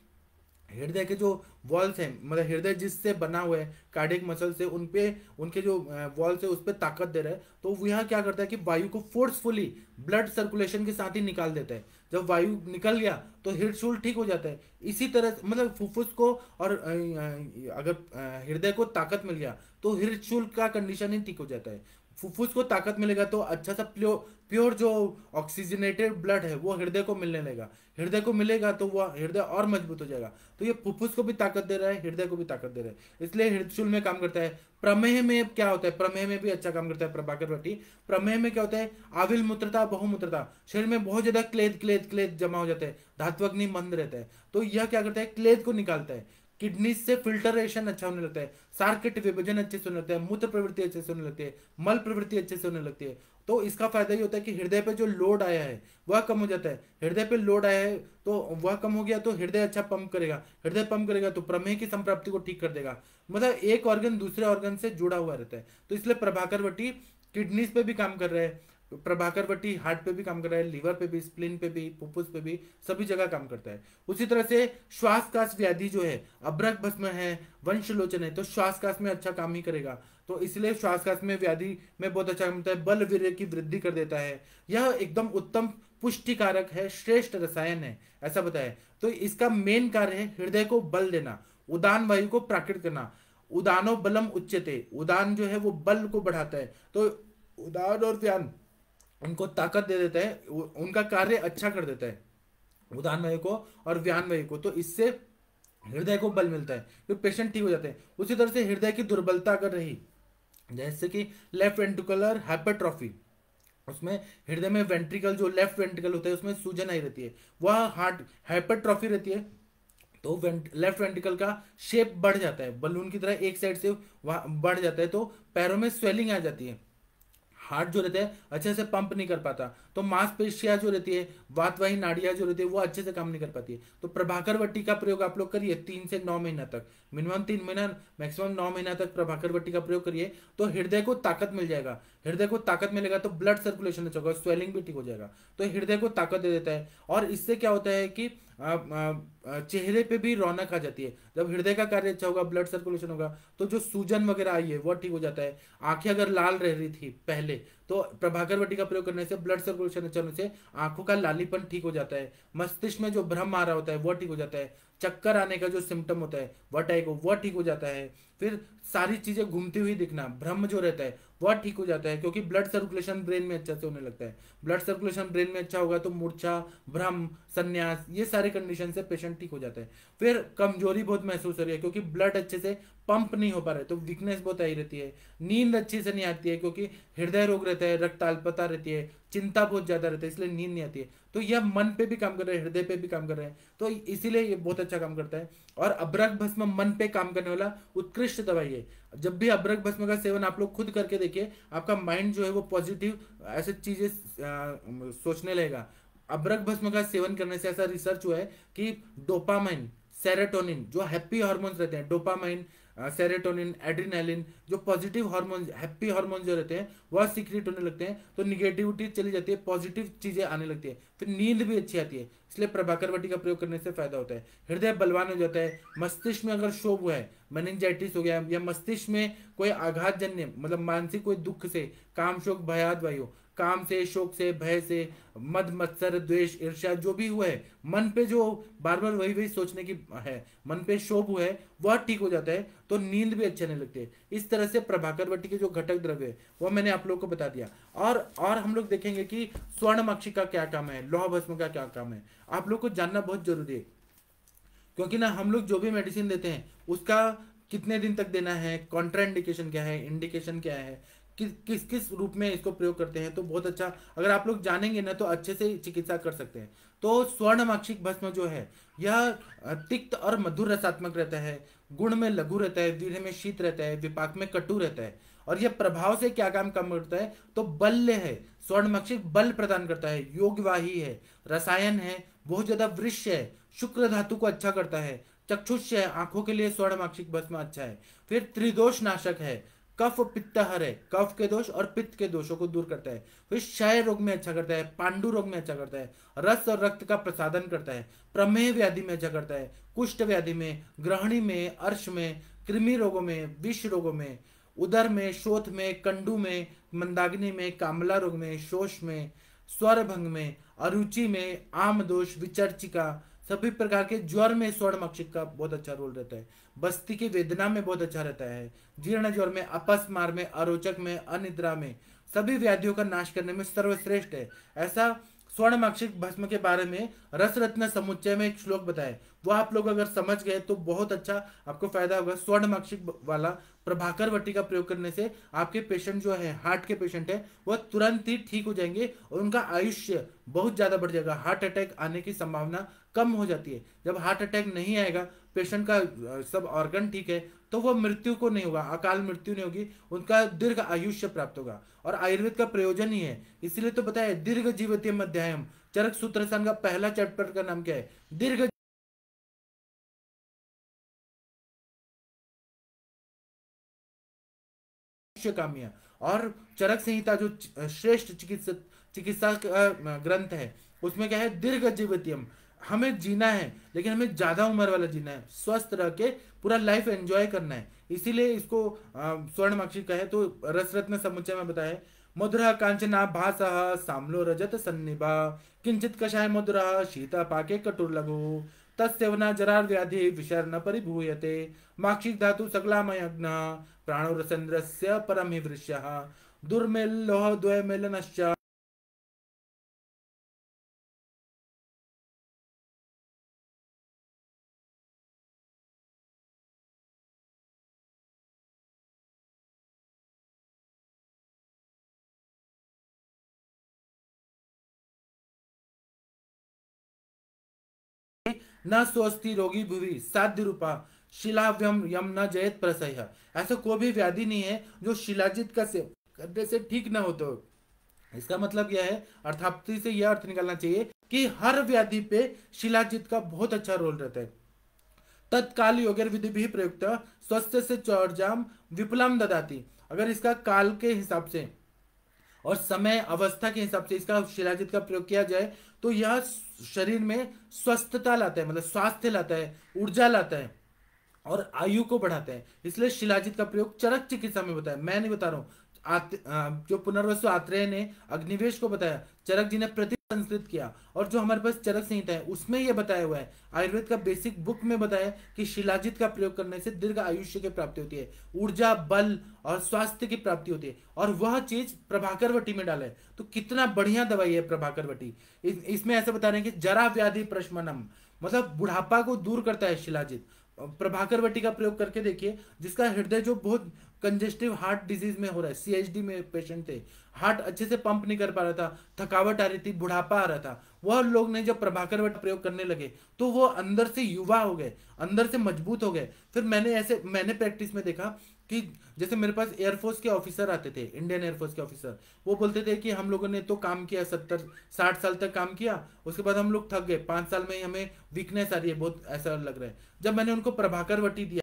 हृदय के जो वॉल्स हैं मतलब हृदय जिससे बना हुआ है कार्डिक मसल से उन पे उनके जो वॉल्स है उस पर ताकत दे रहा है तो यहाँ क्या करता है कि वायु को फोर्सफुली ब्लड सर्कुलेशन के साथ ही निकाल देता है जब वायु निकल गया तो हृदय ठीक हो जाता है इसी तरह मतलब फुफ्फुस को और अगर हृदय को ताकत मिल गया तो हृदय का कंडीशन ही ठीक हो जाता है फुफ्फुस को ताकत मिलेगा तो अच्छा सा प्योर प्योर जो ऑक्सीजनेटेड ब्लड है वो हृदय को मिलने लगेगा हृदय को मिलेगा तो वह हृदय और मजबूत हो जाएगा तो ये फुफ्फुस को भी ताकत दे रहा है हृदय को भी ताकत दे रहा है इसलिए हृदशूल में काम करता है प्रमेह में क्या होता है प्रमेह में भी अच्छा काम करता है प्रभाकर भट्टी प्रमेह में क्या होता है आविल मूत्रता बहुमूत्रता शरीर में बहुत ज्यादा क्लेद क्लेद क्लेद जमा हो जाता है धात्वग्नि मंद रहता है तो यह क्या करता है क्लेद को निकालता है किडनी से फिल्टरेशन अच्छा होने लगता है सार्किट विभाजन अच्छे से होने लगता है मूत्र प्रवृत्ति अच्छे से होने लगती है मल प्रवृत्ति अच्छे से होने लगती है तो इसका फायदा ये होता है कि हृदय पे जो लोड आया है वह कम हो जाता है हृदय पे लोड आया है तो वह कम हो गया तो हृदय अच्छा पंप करेगा हृदय पंप करेगा तो प्रमेह की संप्राप्ति को ठीक कर देगा मतलब एक ऑर्गन दूसरे ऑर्गन से जुड़ा हुआ रहता है तो इसलिए प्रभाकरवटी किडनीज पे भी काम कर रहे हैं प्रभाकर भट्टी हार्ट पे भी काम कर रहा है लीवर पे भी स्प्लिन पे भी फुफ्फुस पे भी सभी जगह काम करता है उसी तरह से श्वास काश व्याधि जो है अभ्रक भस्म है वंशलोचन है तो श्वास काश में अच्छा काम ही करेगा तो इसलिए श्वास काश में व्याधि में बहुत अच्छा काम करता है बल वीर की वृद्धि कर देता है यह एकदम उत्तम पुष्टिकारक है श्रेष्ठ रसायन है ऐसा बताया तो इसका मेन कार्य है हृदय को बल देना उदान वायु को प्राकृत करना उदानो बलम उच्चते उदान जो है वो बल को बढ़ाता है तो उदान और व्यान उनको ताकत दे देता है उनका कार्य अच्छा कर देता है उदाहरणमय को और व्यानमय को तो इससे हृदय को बल मिलता है फिर पेशेंट ठीक हो जाते हैं उसी तरह से हृदय की दुर्बलता अगर रही जैसे कि लेफ्ट वेंटिकुलर हाइपरट्रॉफी उसमें हृदय में वेंट्रिकल जो लेफ्ट वेंट्रिकल होता है उसमें सूजन आई रहती है वह हार्ट हाइपरट्रॉफी रहती है तो वेंट, लेफ्ट वेंट्रिकल का शेप बढ़ जाता है बलून की तरह एक साइड से बढ़ जाता है तो पैरों में स्वेलिंग आ जाती है हार्ट जो रहता है अच्छे से पंप नहीं कर पाता तो मांसपेशियां जो रहती है वातवाही नाड़ियां जो रहती है वो अच्छे से काम नहीं कर पाती है तो प्रभाकर वट्टी का प्रयोग आप लोग करिए तीन से नौ महीना तक मिनिमम तीन महीना मैक्सिमम नौ महीना तक प्रभाकर वट्टी का प्रयोग करिए तो हृदय को ताकत मिल जाएगा हृदय को ताकत मिलेगा तो ब्लड सर्कुलेशन अच्छा होगा स्वेलिंग भी ठीक हो जाएगा तो हृदय को ताकत दे देता है और इससे क्या होता है कि चेहरे पे भी रौनक आ जाती है जब हृदय का कार्य अच्छा होगा ब्लड सर्कुलेशन होगा तो जो सूजन वगैरह आई है वह ठीक हो जाता है आंखें अगर लाल रह रही थी पहले तो प्रभाकर वटी का प्रयोग करने से ब्लड सर्कुलेशन अच्छा होने से आंखों का लालीपन ठीक हो जाता है मस्तिष्क में जो भ्रम आ रहा होता है वह ठीक हो जाता है चक्कर आने का जो सिम्टम होता है वह टाइप वह ठीक हो जाता है फिर सारी चीज़ें घूमती हुई दिखना भ्रम जो रहता है वह ठीक हो जाता है क्योंकि ब्लड सर्कुलेशन ब्रेन में अच्छा से होने लगता है ब्लड सर्कुलेशन ब्रेन में अच्छा होगा तो मूर्छा भ्रम संन्यास ये सारे कंडीशन से पेशेंट ठीक हो जाता है फिर कमजोरी बहुत महसूस हो रही है क्योंकि ब्लड अच्छे से पंप नहीं हो पा रहे तो वीकनेस बहुत आई रहती है नींद अच्छे से नहीं आती है क्योंकि हृदय रोग रहता है रक्त अल्पता रहती है चिंता बहुत ज़्यादा रहती है इसलिए नींद नहीं आती है तो यह मन पे भी काम कर रहे हैं हृदय पे भी काम कर रहे हैं तो इसीलिए ये बहुत अच्छा काम करता है और अब्रक भस्म मन पे काम करने वाला उत्कृष्ट दवाई है जब भी अब्रक भस्म का सेवन आप लोग खुद करके देखिए आपका माइंड जो है वो पॉजिटिव ऐसे चीज़ें सोचने लगेगा अब्रक भस्म का सेवन करने से ऐसा रिसर्च हुआ है कि डोपामाइन सेरेटोनिन जो हैप्पी हार्मोन्स रहते हैं डोपामाइन सेरेटोनिन एड्रीनालिन जो पॉजिटिव हार्मोन हैप्पी हार्मोन जो रहते हैं वह सीक्रेट होने लगते हैं तो निगेटिविटी चली जाती है पॉजिटिव चीज़ें आने लगती है फिर तो नींद भी अच्छी आती है इसलिए प्रभाकर वटी का प्रयोग करने से फायदा होता है हृदय बलवान हो जाता है मस्तिष्क में अगर शोभ हुआ है मैनेजाइटिस हो गया या मस्तिष्क में कोई आघातजन्य मतलब मानसिक कोई दुख से काम शोक भयाद वायु काम से शोक से भय से मद मत्सर द्वेष ईर्षा जो भी हुआ है मन पे जो बार बार वही वही सोचने की है मन पे शोभ हुआ है वह ठीक हो जाता है तो नींद भी अच्छे नहीं लगती है इस तरह से प्रभाकर वट्टी के जो घटक द्रव्य है वह मैंने आप लोग को बता दिया और और हम लोग देखेंगे कि स्वर्णमाक्षी का क्या काम है लोह भस्म का क्या काम है आप लोग को जानना बहुत जरूरी है क्योंकि ना हम लोग जो भी मेडिसिन देते हैं उसका कितने दिन तक देना है कॉन्ट्रा इंडिकेशन क्या है इंडिकेशन क्या है किस किस किस रूप में इसको प्रयोग करते हैं तो बहुत अच्छा अगर आप लोग जानेंगे ना तो अच्छे से चिकित्सा कर सकते हैं तो स्वर्णमाक्षिक भस्म जो है यह तिक्त और मधुर रसात्मक रहता है गुण में लघु रहता है दीर्घ में शीत रहता है विपाक में कटु रहता है और यह प्रभाव से क्या काम कम करता है तो बल्य है स्वर्णमक्षिक बल प्रदान करता है योगवाही है रसायन है बहुत ज्यादा वृक्ष है शुक्र धातु को अच्छा करता है चक्षुष है आंखों के लिए स्वर्णमाक्षिक भस्म अच्छा है फिर त्रिदोष नाशक है कफ पित्त हर है कफ के दोष और पित्त के दोषों को दूर करता है फिर क्षय रोग में अच्छा करता है पांडु रोग में अच्छा करता है रस और रक्त का प्रसादन करता है प्रमेह व्याधि में अच्छा करता है कुष्ठ व्याधि में ग्रहणी में अर्श में कृमि रोगों में विष रोगों में उदर में शोथ में कंडू में मंदाग्नि में कामला रोग में शोष में स्वर भंग में अरुचि में आम दोष विचर्चिका सभी प्रकार के ज्वर में स्वर्ण मक्षिक का बहुत अच्छा रोल रहता है बस्ती की वेदना में बहुत अच्छा रहता है जीर्ण ज्वर में अपस्मार में अरोचक में अनिद्रा में सभी व्याधियों का नाश करने में सर्वश्रेष्ठ है ऐसा स्वर्ण मक्षिक भस्म के बारे में रस रत्न समुच्चय में एक श्लोक बताए वो आप लोग अगर समझ गए तो बहुत अच्छा आपको फायदा होगा स्वर्ण मक्षिक वाला प्रभाकर वट्टी का प्रयोग करने से आपके पेशेंट जो है हार्ट के पेशेंट है वह तुरंत ही ठीक हो जाएंगे और उनका आयुष्य बहुत ज्यादा बढ़ जाएगा हार्ट अटैक आने की संभावना कम हो जाती है जब हार्ट अटैक नहीं आएगा पेशेंट का सब ऑर्गन ठीक है तो वो मृत्यु को नहीं होगा अकाल मृत्यु नहीं होगी उनका दीर्घ आयुष्य प्राप्त होगा और आयुर्वेद का प्रयोजन ही है इसलिए तो बताया दीर्घ जीवती मध्यायम चरक सूत्रस्थान का पहला चैप्टर का नाम क्या है दीर्घ कामिया और चरक संहिता जो श्रेष्ठ चिकित्सा चिकित्सा ग्रंथ है उसमें क्या है दीर्घ जीवतीयम हमें जीना है लेकिन हमें ज़्यादा उम्र वाला जीना है स्वस्थ रह के पूरा लाइफ एंजॉय करना है इसीलिए इसको स्वर्ण स्वर्णमाक्षी कहे तो रसरत्न रत्न समुच्चय में बताए मधुर कांचना भाष सामलो रजत सन्निभा किंचित कषाय मधुर शीता पाके कटुर लघु तस्वना जरार व्याधि विशर न परिभूयते माक्षिक धातु सकला सकलामयग्न प्राणो से परम ही वृश्य दुर्मेल लोह द्वय मेलनश्च न स्वस्थि रोगी भुवि साध्य रूपा शिलाव्यम यम न जयत प्रसह ऐसा कोई भी व्याधि नहीं है जो शिलाजित का से करने से ठीक न हो तो इसका मतलब यह है अर्थाप्ति से यह अर्थ निकालना चाहिए कि हर व्याधि पे शिलाजित का बहुत अच्छा रोल रहता है तत्काल योग्य विधि भी प्रयुक्त स्वस्थ से चौरजाम विपुलम ददाती अगर इसका काल के हिसाब से और समय अवस्था के हिसाब से इसका शिलाजित का प्रयोग किया जाए तो यह शरीर में स्वस्थता लाता है मतलब स्वास्थ्य लाता है ऊर्जा लाता है और आयु को बढ़ाते हैं इसलिए शिलाजीत का प्रयोग चरक चिकित्सा में बताया मैं नहीं बता रहा हूं जो पुनर्वसु आत्रेय ने अग्निवेश को बताया चरक जी ने प्रति संस्कृत किया और जो हमारे पास चरक संहिता है उसमें यह बताया हुआ है आयुर्वेद का बेसिक बुक में बताया कि शिलाजित का प्रयोग करने से दीर्घ आयुष्य की प्राप्ति होती है ऊर्जा बल और स्वास्थ्य की प्राप्ति होती है और वह चीज प्रभाकर वटी में डाले तो कितना बढ़िया दवाई है प्रभाकर वटी इसमें ऐसा बता रहे हैं कि जरा व्याधि प्रशमनम मतलब बुढ़ापा को दूर करता है शिलाजित प्रभाकर वटी का प्रयोग करके देखिए जिसका हृदय जो बहुत कंजेस्टिव हार्ट डिजीज में हो रहा है सीएचडी में पेशेंट थे हार्ट अच्छे से पंप नहीं कर पा रहा था थकावट आ रही थी बुढ़ापा आ रहा था वह लोग ने जब प्रभाकर वट प्रयोग करने लगे तो वो अंदर से युवा हो गए अंदर से मजबूत हो गए फिर मैंने ऐसे मैंने प्रैक्टिस में देखा कि जैसे मेरे पास एयरफोर्स के ऑफिसर आते थे इंडियन एयरफोर्स के ऑफिसर वो बोलते थे कि हम लोगों ने तो काम किया सत्तर साठ साल तक काम किया उसके बाद हम लोग थक गए पाँच साल में ही हमें वीकनेस आ रही है बहुत ऐसा लग रहा है जब मैंने उनको प्रभाकर वटी दिया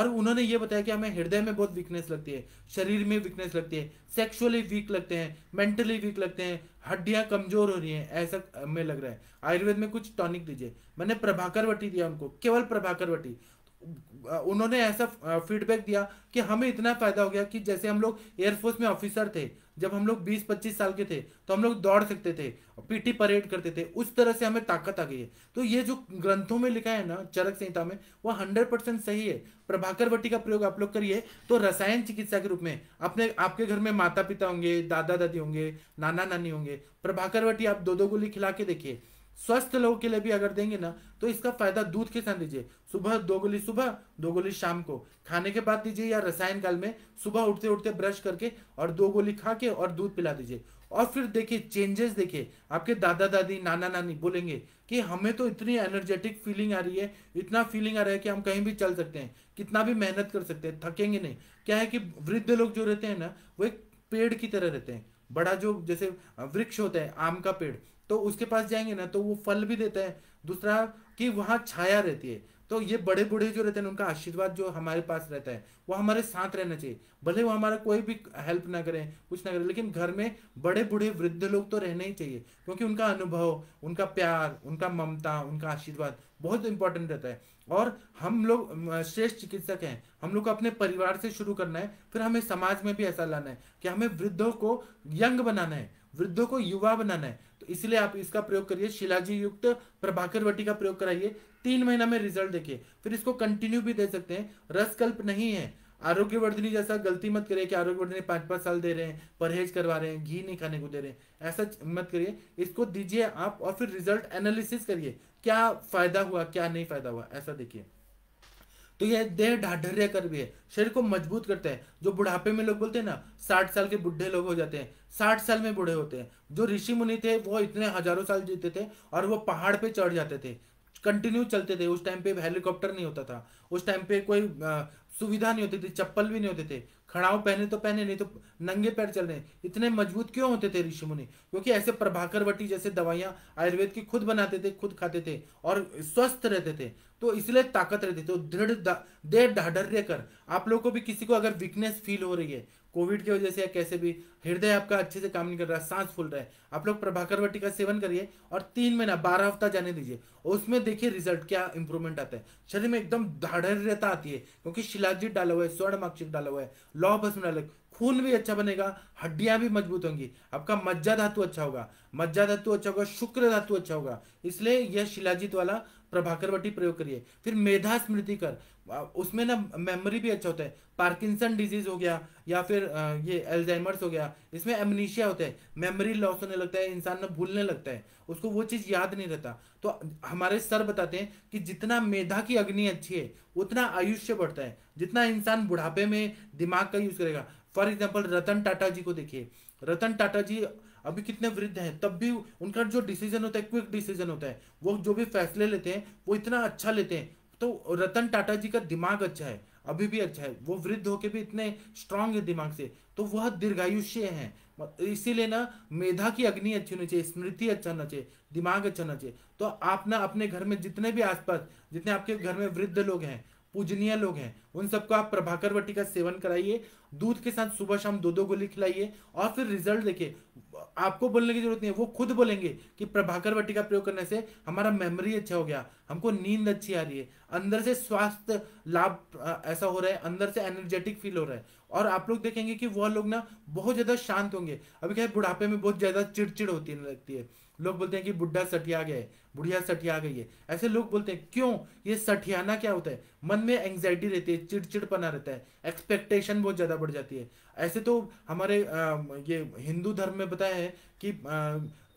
और उन्होंने ये बताया कि हमें हृदय में बहुत वीकनेस लगती है शरीर में वीकनेस लगती है सेक्सुअली वीक लगते हैं मेंटली वीक लगते हैं हड्डियां कमजोर हो रही हैं ऐसा हमें लग रहा है आयुर्वेद में कुछ टॉनिक दीजिए मैंने प्रभाकर वटी दिया उनको केवल प्रभाकर वटी उन्होंने ऐसा फीडबैक दिया कि हमें इतना फ़ायदा हो गया कि जैसे हम लोग एयरफोर्स में ऑफिसर थे जब हम लोग 20-25 साल के थे तो हम लोग दौड़ सकते थे पीटी परेड करते थे उस तरह से हमें ताकत आ गई है तो ये जो ग्रंथों में लिखा है ना चरक संहिता में वो 100 परसेंट सही है प्रभाकर वटी का प्रयोग आप लोग करिए तो रसायन चिकित्सा के रूप में अपने आपके घर में माता पिता होंगे दादा दादी होंगे नाना नानी होंगे प्रभाकर वटी आप दो दो गोली खिला के देखिए स्वस्थ लोगों के लिए भी अगर देंगे ना तो इसका फायदा दूध के साथ दीजिए सुबह दो गोली सुबह दो गोली शाम को खाने के बाद दीजिए या रसायन काल में सुबह उठते उठते ब्रश करके और दो गोली खा के और दूध पिला दीजिए और फिर देखिए चेंजेस देखिए आपके दादा दादी नाना नानी बोलेंगे कि हमें तो इतनी एनर्जेटिक फीलिंग आ रही है इतना फीलिंग आ रहा है कि हम कहीं भी चल सकते हैं कितना भी मेहनत कर सकते हैं थकेंगे नहीं क्या है कि वृद्ध लोग जो रहते हैं ना वो एक पेड़ की तरह रहते हैं बड़ा जो जैसे वृक्ष होता है आम का पेड़ तो उसके पास जाएंगे ना तो वो फल भी देता है दूसरा कि वहाँ छाया रहती है तो ये बड़े बूढ़े जो रहते हैं उनका आशीर्वाद जो हमारे पास रहता है वो हमारे साथ रहना चाहिए भले वो हमारा कोई भी हेल्प ना करें कुछ ना करें लेकिन घर में बड़े बूढ़े वृद्ध लोग तो रहने ही चाहिए क्योंकि उनका अनुभव उनका प्यार उनका ममता उनका आशीर्वाद बहुत इंपॉर्टेंट रहता है और हम लोग श्रेष्ठ चिकित्सक हैं हम लोग को अपने परिवार से शुरू करना है फिर हमें समाज में भी ऐसा लाना है कि हमें वृद्धों को यंग बनाना है वृद्धों को युवा बनाना है तो इसलिए आप इसका प्रयोग करिए शिलाजी युक्त प्रभाकर वटी का प्रयोग कराइए तीन महीना में रिजल्ट देखिए फिर इसको कंटिन्यू भी दे सकते हैं रसकल्प नहीं है आरोग्यवर्धनी जैसा गलती मत करिए कि आरोग्यवर्धनी पांच पांच साल दे रहे हैं परहेज करवा रहे हैं घी नहीं खाने को दे रहे हैं ऐसा मत करिए इसको दीजिए आप और फिर रिजल्ट एनालिसिस करिए क्या फायदा हुआ क्या नहीं फायदा हुआ ऐसा देखिए तो यह देह ढाढ़ कर भी है शरीर को मजबूत करता है जो बुढ़ापे में लोग बोलते हैं ना साठ साल के बुढ़े लोग हो जाते हैं साठ साल में बूढ़े होते हैं जो ऋषि मुनि थे वो इतने हजारों साल जीते थे और वो पहाड़ पे चढ़ जाते थे कंटिन्यू चलते थे उस टाइम पे हेलीकॉप्टर नहीं होता था उस टाइम पे कोई सुविधा नहीं होती थी चप्पल भी नहीं होते थे खड़ाओ पहने तो पहने नहीं तो नंगे पैर चल रहे इतने मजबूत क्यों होते थे ऋषि मुनि क्योंकि ऐसे प्रभाकरवटी जैसे दवाइयां आयुर्वेद की खुद बनाते थे खुद खाते थे और स्वस्थ रहते थे तो इसलिए ताकत रहती तो दृढ़ दे ढाढ़ कर आप लोग को भी किसी को अगर वीकनेस फील हो रही है कोविड की वजह से या कैसे भी हृदय आपका अच्छे से काम नहीं कर रहा सांस फूल रहा है आप लोग प्रभाकर वटी का सेवन करिए और तीन महीना बारह हफ्ता जाने दीजिए उसमें देखिए रिजल्ट क्या इंप्रूवमेंट आता है शरीर में एकदम दाढ़ता आती है क्योंकि शिलाजीत डाला हुआ है स्वर्ण माक्षिक डाला हुआ है लौह भस्म डाला खून भी अच्छा बनेगा हड्डियां भी मजबूत होंगी आपका मज्जा धातु अच्छा होगा मज्जा धातु अच्छा होगा शुक्र धातु अच्छा होगा इसलिए यह शिलाजीत वाला प्रभाकर वटी प्रयोग करिए फिर मेधा स्मृति कर उसमें ना मेमोरी भी अच्छा होता है पार्किंसन डिजीज हो गया या फिर ये एल्जाइमर्स हो गया इसमें एमनीशिया होता है मेमोरी लॉस होने लगता है इंसान ना भूलने लगता है उसको वो चीज़ याद नहीं रहता तो हमारे सर बताते हैं कि जितना मेधा की अग्नि अच्छी है उतना आयुष्य बढ़ता है जितना इंसान बुढ़ापे में दिमाग का यूज़ करेगा फॉर एग्जाम्पल रतन टाटा जी को देखिए रतन टाटा जी अभी कितने वृद्ध हैं तब भी उनका जो डिसीजन होता है क्विक डिसीजन होता है वो जो भी फैसले लेते हैं वो इतना अच्छा लेते हैं तो रतन टाटा जी का दिमाग अच्छा है अभी भी अच्छा है वो वृद्ध होके भी इतने स्ट्रांग है दिमाग से तो वह दीर्घायुष्य है इसीलिए ना मेधा की अग्नि अच्छी होनी चाहिए स्मृति अच्छा होना चाहिए दिमाग अच्छा होना चाहिए तो आप ना अपने घर में जितने भी आसपास जितने आपके घर में वृद्ध लोग हैं पूजनीय लोग हैं उन सबको आप प्रभाकर वटी का सेवन कराइए दूध के साथ सुबह शाम दो दो गोली खिलाइए और फिर रिजल्ट देखिए आपको बोलने की जरूरत नहीं है वो खुद बोलेंगे कि प्रभाकर वटी का प्रयोग करने से हमारा मेमोरी अच्छा हो गया हमको नींद अच्छी आ रही है अंदर से स्वास्थ्य लाभ ऐसा हो रहा है अंदर से एनर्जेटिक फील हो रहा है और आप लोग देखेंगे कि वह लोग ना बहुत ज्यादा शांत होंगे अभी क्या बुढ़ापे में बहुत ज्यादा चिड़चिड़ होती लगती है लोग बोलते हैं कि बुढ़ा सटिया गया है बुढ़िया सटिया गई है ऐसे लोग बोलते हैं क्यों ये सठियाना क्या होता है मन में एंग्जाइटी रहती है चिड़चिड़पना रहता है एक्सपेक्टेशन बहुत ज़्यादा बढ़ जाती है ऐसे तो हमारे ये हिंदू धर्म में बताया है कि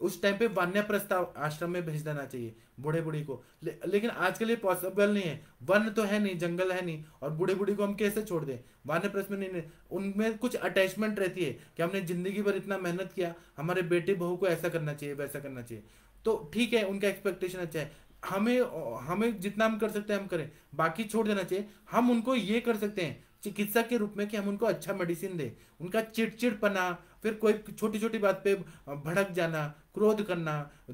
उस टाइम पे वन्य प्रस्ताव आश्रम में भेज देना चाहिए बूढ़े बूढ़ी को ले, लेकिन आजकल ये पॉसिबल नहीं है वन तो है नहीं जंगल है नहीं और बूढ़े बूढ़ी को हम कैसे छोड़ दें वन्य प्रस्ताव में नहीं, नहीं उनमें कुछ अटैचमेंट रहती है कि हमने जिंदगी भर इतना मेहनत किया हमारे बेटे बहू को ऐसा करना चाहिए वैसा करना चाहिए तो ठीक है उनका एक्सपेक्टेशन अच्छा है हमें हमें जितना हम कर सकते हैं हम करें बाकी छोड़ देना चाहिए हम उनको ये कर सकते हैं चिकित्सा के रूप में कि हम उनको अच्छा मेडिसिन दें उनका चिड़चिड़पना फिर कोई छोटी छोटी बात पे भड़क जाना क्रोध करना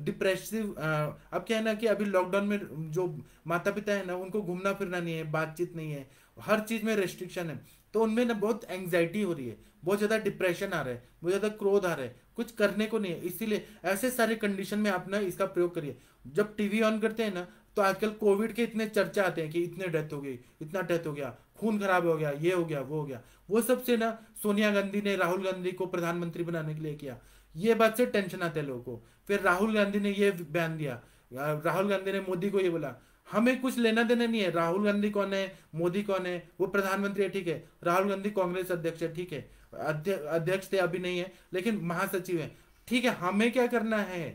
डिप्रेसिव अब क्या है ना कि अभी लॉकडाउन में जो माता पिता है ना उनको घूमना फिरना नहीं है बातचीत नहीं है हर चीज़ में रेस्ट्रिक्शन है तो उनमें ना बहुत एंग्जाइटी हो रही है बहुत ज़्यादा डिप्रेशन आ रहा है बहुत ज़्यादा क्रोध आ रहा है कुछ करने को नहीं है इसीलिए ऐसे सारे कंडीशन में आप ना इसका प्रयोग करिए जब टीवी ऑन करते हैं ना तो आजकल कोविड के इतने चर्चा आते हैं कि इतने डेथ हो गई इतना डेथ हो गया खून खराब हो गया ये हो गया वो हो गया वो सबसे ना सोनिया गांधी ने राहुल गांधी को प्रधानमंत्री बनाने के लिए किया ये बात से टेंशन आते लोगों को फिर राहुल गांधी ने ये बयान दिया राहुल गांधी ने मोदी को ये बोला हमें कुछ लेना देना नहीं है राहुल गांधी कौन है मोदी कौन है वो प्रधानमंत्री है ठीक है राहुल गांधी कांग्रेस अध्यक्ष है ठीक है अध्यक्ष थे अभी नहीं है लेकिन महासचिव है ठीक है हमें क्या करना है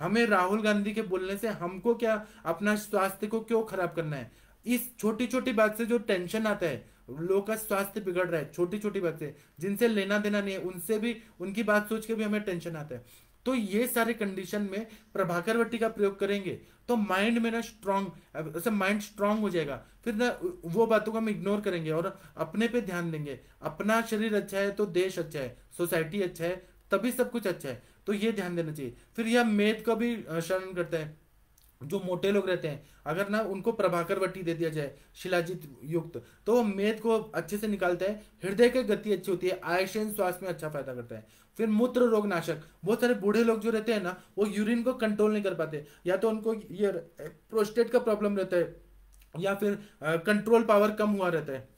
हमें राहुल गांधी के बोलने से हमको क्या अपना स्वास्थ्य को क्यों खराब करना है इस छोटी छोटी बात से जो टेंशन आता है लोगों का स्वास्थ्य बिगड़ रहा है छोटी छोटी बात से जिनसे लेना देना नहीं है उनसे भी उनकी बात सोच के भी हमें टेंशन आता है तो ये सारे कंडीशन में प्रभाकर वट्टी का प्रयोग करेंगे तो माइंड में ना स्ट्रांग माइंड स्ट्रांग हो जाएगा फिर ना वो बातों को हम इग्नोर करेंगे और अपने पे ध्यान देंगे अपना शरीर अच्छा है तो देश अच्छा है सोसाइटी अच्छा है तभी सब कुछ अच्छा है तो ये ध्यान देना चाहिए फिर यह मेद का भी शरण करता है जो मोटे लोग रहते हैं अगर ना उनको प्रभाकर वट्टी दे दिया जाए शिलाजित युक्त तो वो मेद को अच्छे से निकालता है हृदय की गति अच्छी होती है आयुषन स्वास्थ्य में अच्छा फायदा करता है फिर मूत्र रोग नाशक बहुत सारे बूढ़े लोग जो रहते हैं ना वो यूरिन को कंट्रोल नहीं कर पाते या तो उनको ये प्रोस्टेट का प्रॉब्लम रहता है या फिर कंट्रोल पावर कम हुआ रहता है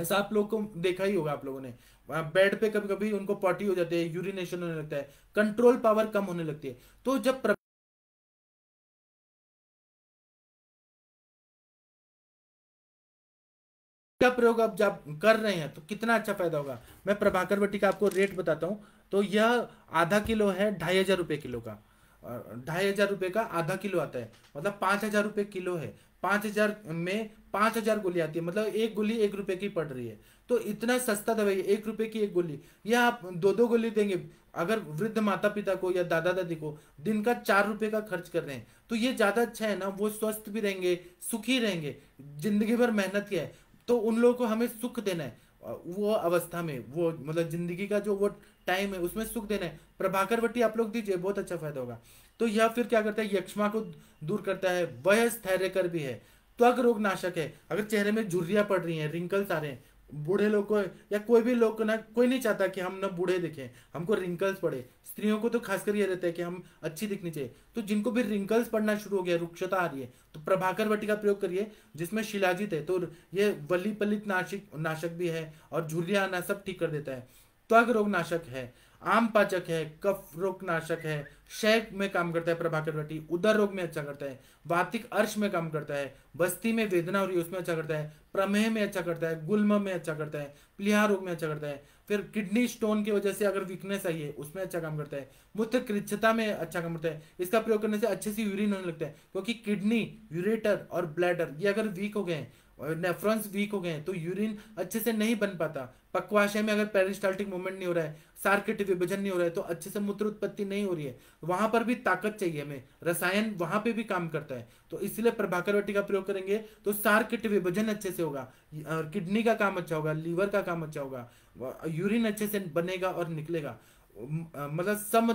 ऐसा आप लोग को देखा ही होगा आप लोगों ने बेड पे कभी कभी उनको पॉटी हो जाती है यूरिनेशन होने लगता है कंट्रोल पावर कम होने लगती है तो जब इसका प्रयोग आप जब कर रहे हैं तो कितना अच्छा फायदा होगा मैं प्रभाकर बट्टी का आपको रेट बताता हूँ तो यह आधा किलो है ढाई हज़ार रुपये किलो का ढाई हज़ार रुपये का आधा किलो आता है मतलब पाँच हज़ार रुपये किलो है पाँच हज़ार में पाँच हज़ार गोली आती है मतलब एक गोली एक रुपये की पड़ रही है तो इतना सस्ता दवाई एक रुपये की एक गोली या आप दो दो गोली देंगे अगर वृद्ध माता पिता को या दादा दादी को दिन का चार रुपये का खर्च कर रहे हैं तो ये ज़्यादा अच्छा है ना वो स्वस्थ भी रहेंगे सुखी रहेंगे जिंदगी भर मेहनत किया है तो उन लोगों को हमें सुख देना है वो अवस्था में वो मतलब जिंदगी का जो वो टाइम है उसमें सुख देना है प्रभाकर वट्टी आप लोग दीजिए बहुत अच्छा फायदा होगा तो यह फिर क्या करता है यक्षमा को दूर करता है वह कर भी है त्वक रोग नाशक है अगर चेहरे में झुर्रियां पड़ रही हैं रिंकल्स आ रहे हैं बूढ़े लोग को या कोई भी लोग को ना कोई नहीं चाहता कि हम ना बूढ़े दिखें हमको रिंकल्स पड़े स्त्रियों को तो खासकर ये रहता है कि हम अच्छी दिखनी चाहिए तो जिनको भी रिंकल्स पड़ना शुरू हो गया रुक्षता आ रही है तो प्रभाकर वटी का प्रयोग करिए जिसमें शिलाजित है तो ये वल्ली पलित नाशिक नाशक भी है और झुरिया आना सब ठीक कर देता है त्वग रोग नाशक है आम पाचक है कफ रोग नाशक है शय में काम करता है प्रभाकर भट्टी उदर रोग में अच्छा करता है वातिक अर्श में काम करता है बस्ती में वेदना हो रही है उसमें अच्छा करता है प्रमेह में अच्छा करता है गुलम में अच्छा करता है प्लिया रोग में अच्छा करता है फिर किडनी स्टोन की वजह से अगर वीकनेस आई है उसमें अच्छा काम करता है मूत्र कृच्छता में अच्छा काम करता है इसका प्रयोग करने से अच्छे से यूरिन होने लगता है क्योंकि किडनी यूरेटर और ब्लैडर ये अगर वीक हो गए हैं नेफ्रॉन्स वीक हो गए हैं तो यूरिन अच्छे से नहीं बन पाता पक्वाशय में अगर पेरिस्टाल्टिक मूवमेंट नहीं हो रहा है सार्किट विभाजन नहीं हो रहा है तो अच्छे से मूत्र उत्पत्ति नहीं हो रही है वहां पर भी ताकत चाहिए हमें रसायन वहां पे भी काम करता है तो इसलिए प्रभाकरवटी का प्रयोग करेंगे तो सार्किट विभाजन अच्छे से होगा किडनी का काम अच्छा होगा लीवर का काम अच्छा होगा यूरिन अच्छे से बनेगा और निकलेगा मतलब सम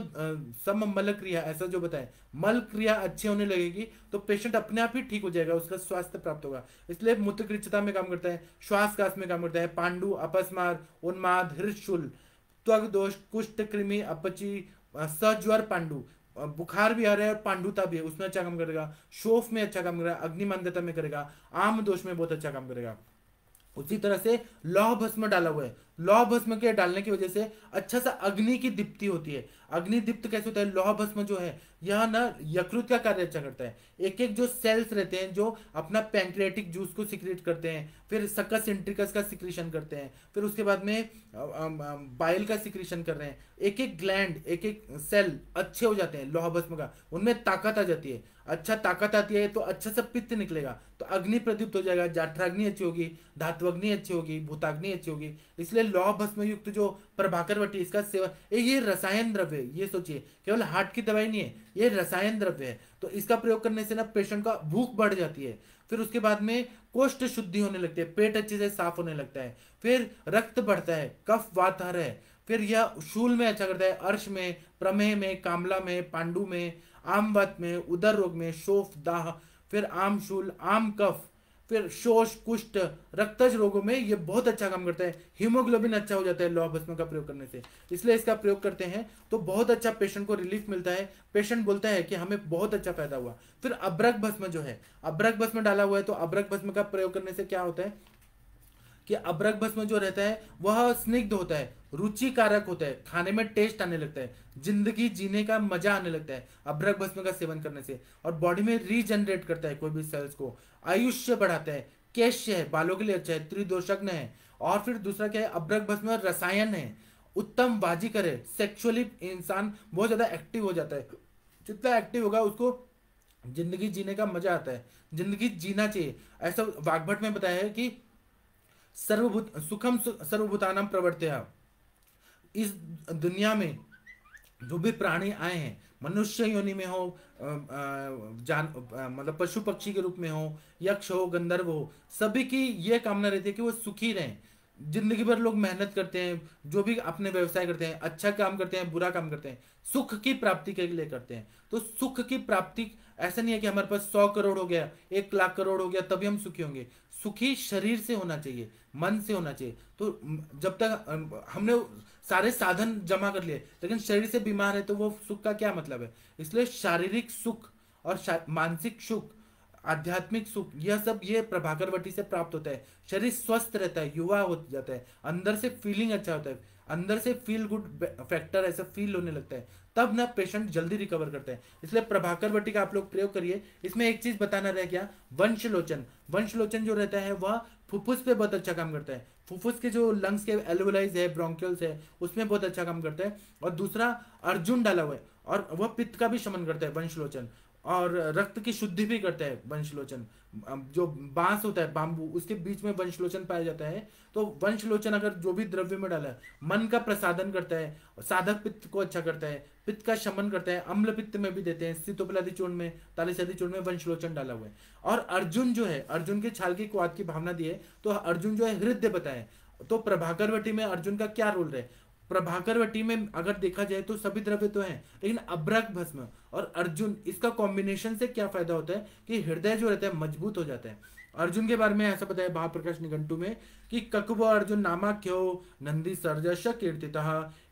सम मल क्रिया ऐसा जो बताए मल क्रिया अच्छी होने लगेगी तो पेशेंट अपने आप ही ठीक हो जाएगा उसका स्वास्थ्य प्राप्त होगा इसलिए मूत्र में काम करता है श्वास में काम करता है पांडु अपस्मार उन्माद हृदय त्वक दोष कुष्ठ कृमि अपची सज्वर पांडु बुखार भी आ रहा है और पांडुता भी है उसमें अच्छा काम करेगा शोफ में अच्छा काम करेगा अग्निमंदता में करेगा आम दोष में बहुत अच्छा काम करेगा उसी तरह से लौह भस्म डाला हुआ है लौह भस्म के डालने की वजह से अच्छा सा अग्नि की दीप्ति होती है अग्नि दीप्त कैसे होता है लौह भस्म जो है यह ना यकृत का कार्य अच्छा करता है एक एक जो सेल्स रहते हैं जो अपना पैंक्रेटिक जूस को सिक्रेट करते हैं फिर सकस इंट्रिकस का सिक्रेशन करते हैं फिर उसके बाद में बाइल का सिक्रेशन कर रहे हैं एक एक ग्लैंड एक एक सेल अच्छे हो जाते हैं लौह भस्म का उनमें ताकत आ जाती है अच्छा ताकत आती है तो अच्छा सा पित्त निकलेगा तो अग्नि प्रदीप्त हो जाएगा जाठराग्नि अच्छी होगी धात्वग्नि अच्छी होगी भूताग्नि अच्छी होगी इसलिए इसलिए लौह भस्म युक्त जो प्रभाकर वटी इसका सेवन ये रसायन द्रव्य है ये सोचिए केवल हार्ट की दवाई नहीं है ये रसायन द्रव्य है तो इसका प्रयोग करने से ना पेशेंट का भूख बढ़ जाती है फिर उसके बाद में कोष्ठ शुद्धि होने लगती है पेट अच्छे से साफ होने लगता है फिर रक्त बढ़ता है कफ वातहर है फिर यह शूल में अच्छा करता है अर्श में प्रमेह में कामला में पांडु में आमवत में उदर रोग में शोफ दाह फिर आम शूल आम कफ फिर शोष कुष्ठ रक्तज रोगों में ये बहुत अच्छा काम करता है हीमोग्लोबिन अच्छा हो जाता है लौह भस्म का प्रयोग करने से इसलिए इसका प्रयोग करते हैं तो बहुत अच्छा पेशेंट को रिलीफ मिलता है पेशेंट बोलता है कि हमें बहुत अच्छा फायदा हुआ फिर अब्रक भस्म जो है अब्रक भस्म डाला हुआ है तो अब्रक भस्म का प्रयोग करने से क्या होता है कि अब्रक भस्म जो रहता है वह स्निग्ध होता है रुचि कारक होता है खाने में टेस्ट आने लगता है जिंदगी जीने का मजा आने लगता है अब्रक भस्म का सेवन करने से और बॉडी में रीजनरेट करता है कोई भी सेल्स को आयुष्य बढ़ाता है कैश्य है बालों के लिए अच्छा है त्रिदोषग्न है और फिर दूसरा क्या है अब्रक भस्म रसायन है उत्तम बाजी है सेक्सुअली इंसान बहुत ज्यादा एक्टिव हो जाता है जितना एक्टिव होगा उसको जिंदगी जीने का मजा आता है जिंदगी जीना चाहिए ऐसा वागभट में बताया है कि सर्वभूत सुखम सर्वभूतान प्रवर्त्या इस दुनिया में जो भी प्राणी आए हैं मनुष्य योनि में हो जान मतलब पशु पक्षी के रूप में हो यक्ष हो गंधर्व हो सभी की ये कामना रहती है कि वो सुखी रहें जिंदगी भर लोग मेहनत करते हैं जो भी अपने व्यवसाय करते हैं अच्छा काम करते हैं बुरा काम करते हैं सुख की प्राप्ति के लिए करते हैं तो सुख की प्राप्ति ऐसा नहीं है कि हमारे पास सौ करोड़ हो गया एक लाख करोड़ हो गया तभी हम सुखी होंगे सुखी शरीर से होना चाहिए मन से होना चाहिए तो जब तक हमने सारे साधन जमा कर लिए लेकिन शरीर से बीमार है तो वो सुख का क्या मतलब है इसलिए शारीरिक सुख और शा, मानसिक सुख आध्यात्मिक सुख यह सब ये प्रभाकरवटी से प्राप्त होता है शरीर स्वस्थ रहता है युवा हो जाता है अंदर से फीलिंग अच्छा होता है अंदर से फील गुड फैक्टर ऐसा फील होने लगता है तब ना पेशेंट जल्दी रिकवर करते हैं इसलिए प्रभाकर वटी का आप लोग प्रयोग करिए इसमें एक चीज बताना रह गया वंशलोचन वंशलोचन जो रहता है वह फुफ्फुस पे बहुत अच्छा काम करता है फुफ्फुस के जो लंग्स के एलवलाइज है ब्रोंकियल्स है उसमें बहुत अच्छा काम करता है और दूसरा अर्जुन डाला हुआ है और वह पित्त का भी शमन करता है वंशलोचन और रक्त की शुद्धि भी करता है वंशलोचन जो बांस होता है बांबू उसके बीच में वंशलोचन पाया जाता है तो वंशलोचन अगर जो भी द्रव्य में डाला है मन का प्रसादन करता है साधक पित्त को अच्छा करता है पित्त का शमन करता है अम्ल पित्त में भी देते हैं सितोपलादि चूर्ण में तालिशादी चूर्ण में वंशलोचन डाला हुआ है और अर्जुन जो है अर्जुन के छाल की क्वाद की भावना दी है तो अर्जुन जो है हृदय बताए तो प्रभाकरवटी में अर्जुन का क्या रोल रहे प्रभाकर वटी में अगर देखा जाए तो सभी द्रव्य तो हैं लेकिन अब्रक भस्म और अर्जुन इसका कॉम्बिनेशन से क्या फायदा होता है कि हृदय जो रहता है मजबूत हो जाता है अर्जुन के बारे में ऐसा बताया महाप्रकाश निघंटू में कि ककुव अर्जुन नामा क्यों नंदी सर्जश कीर्तिता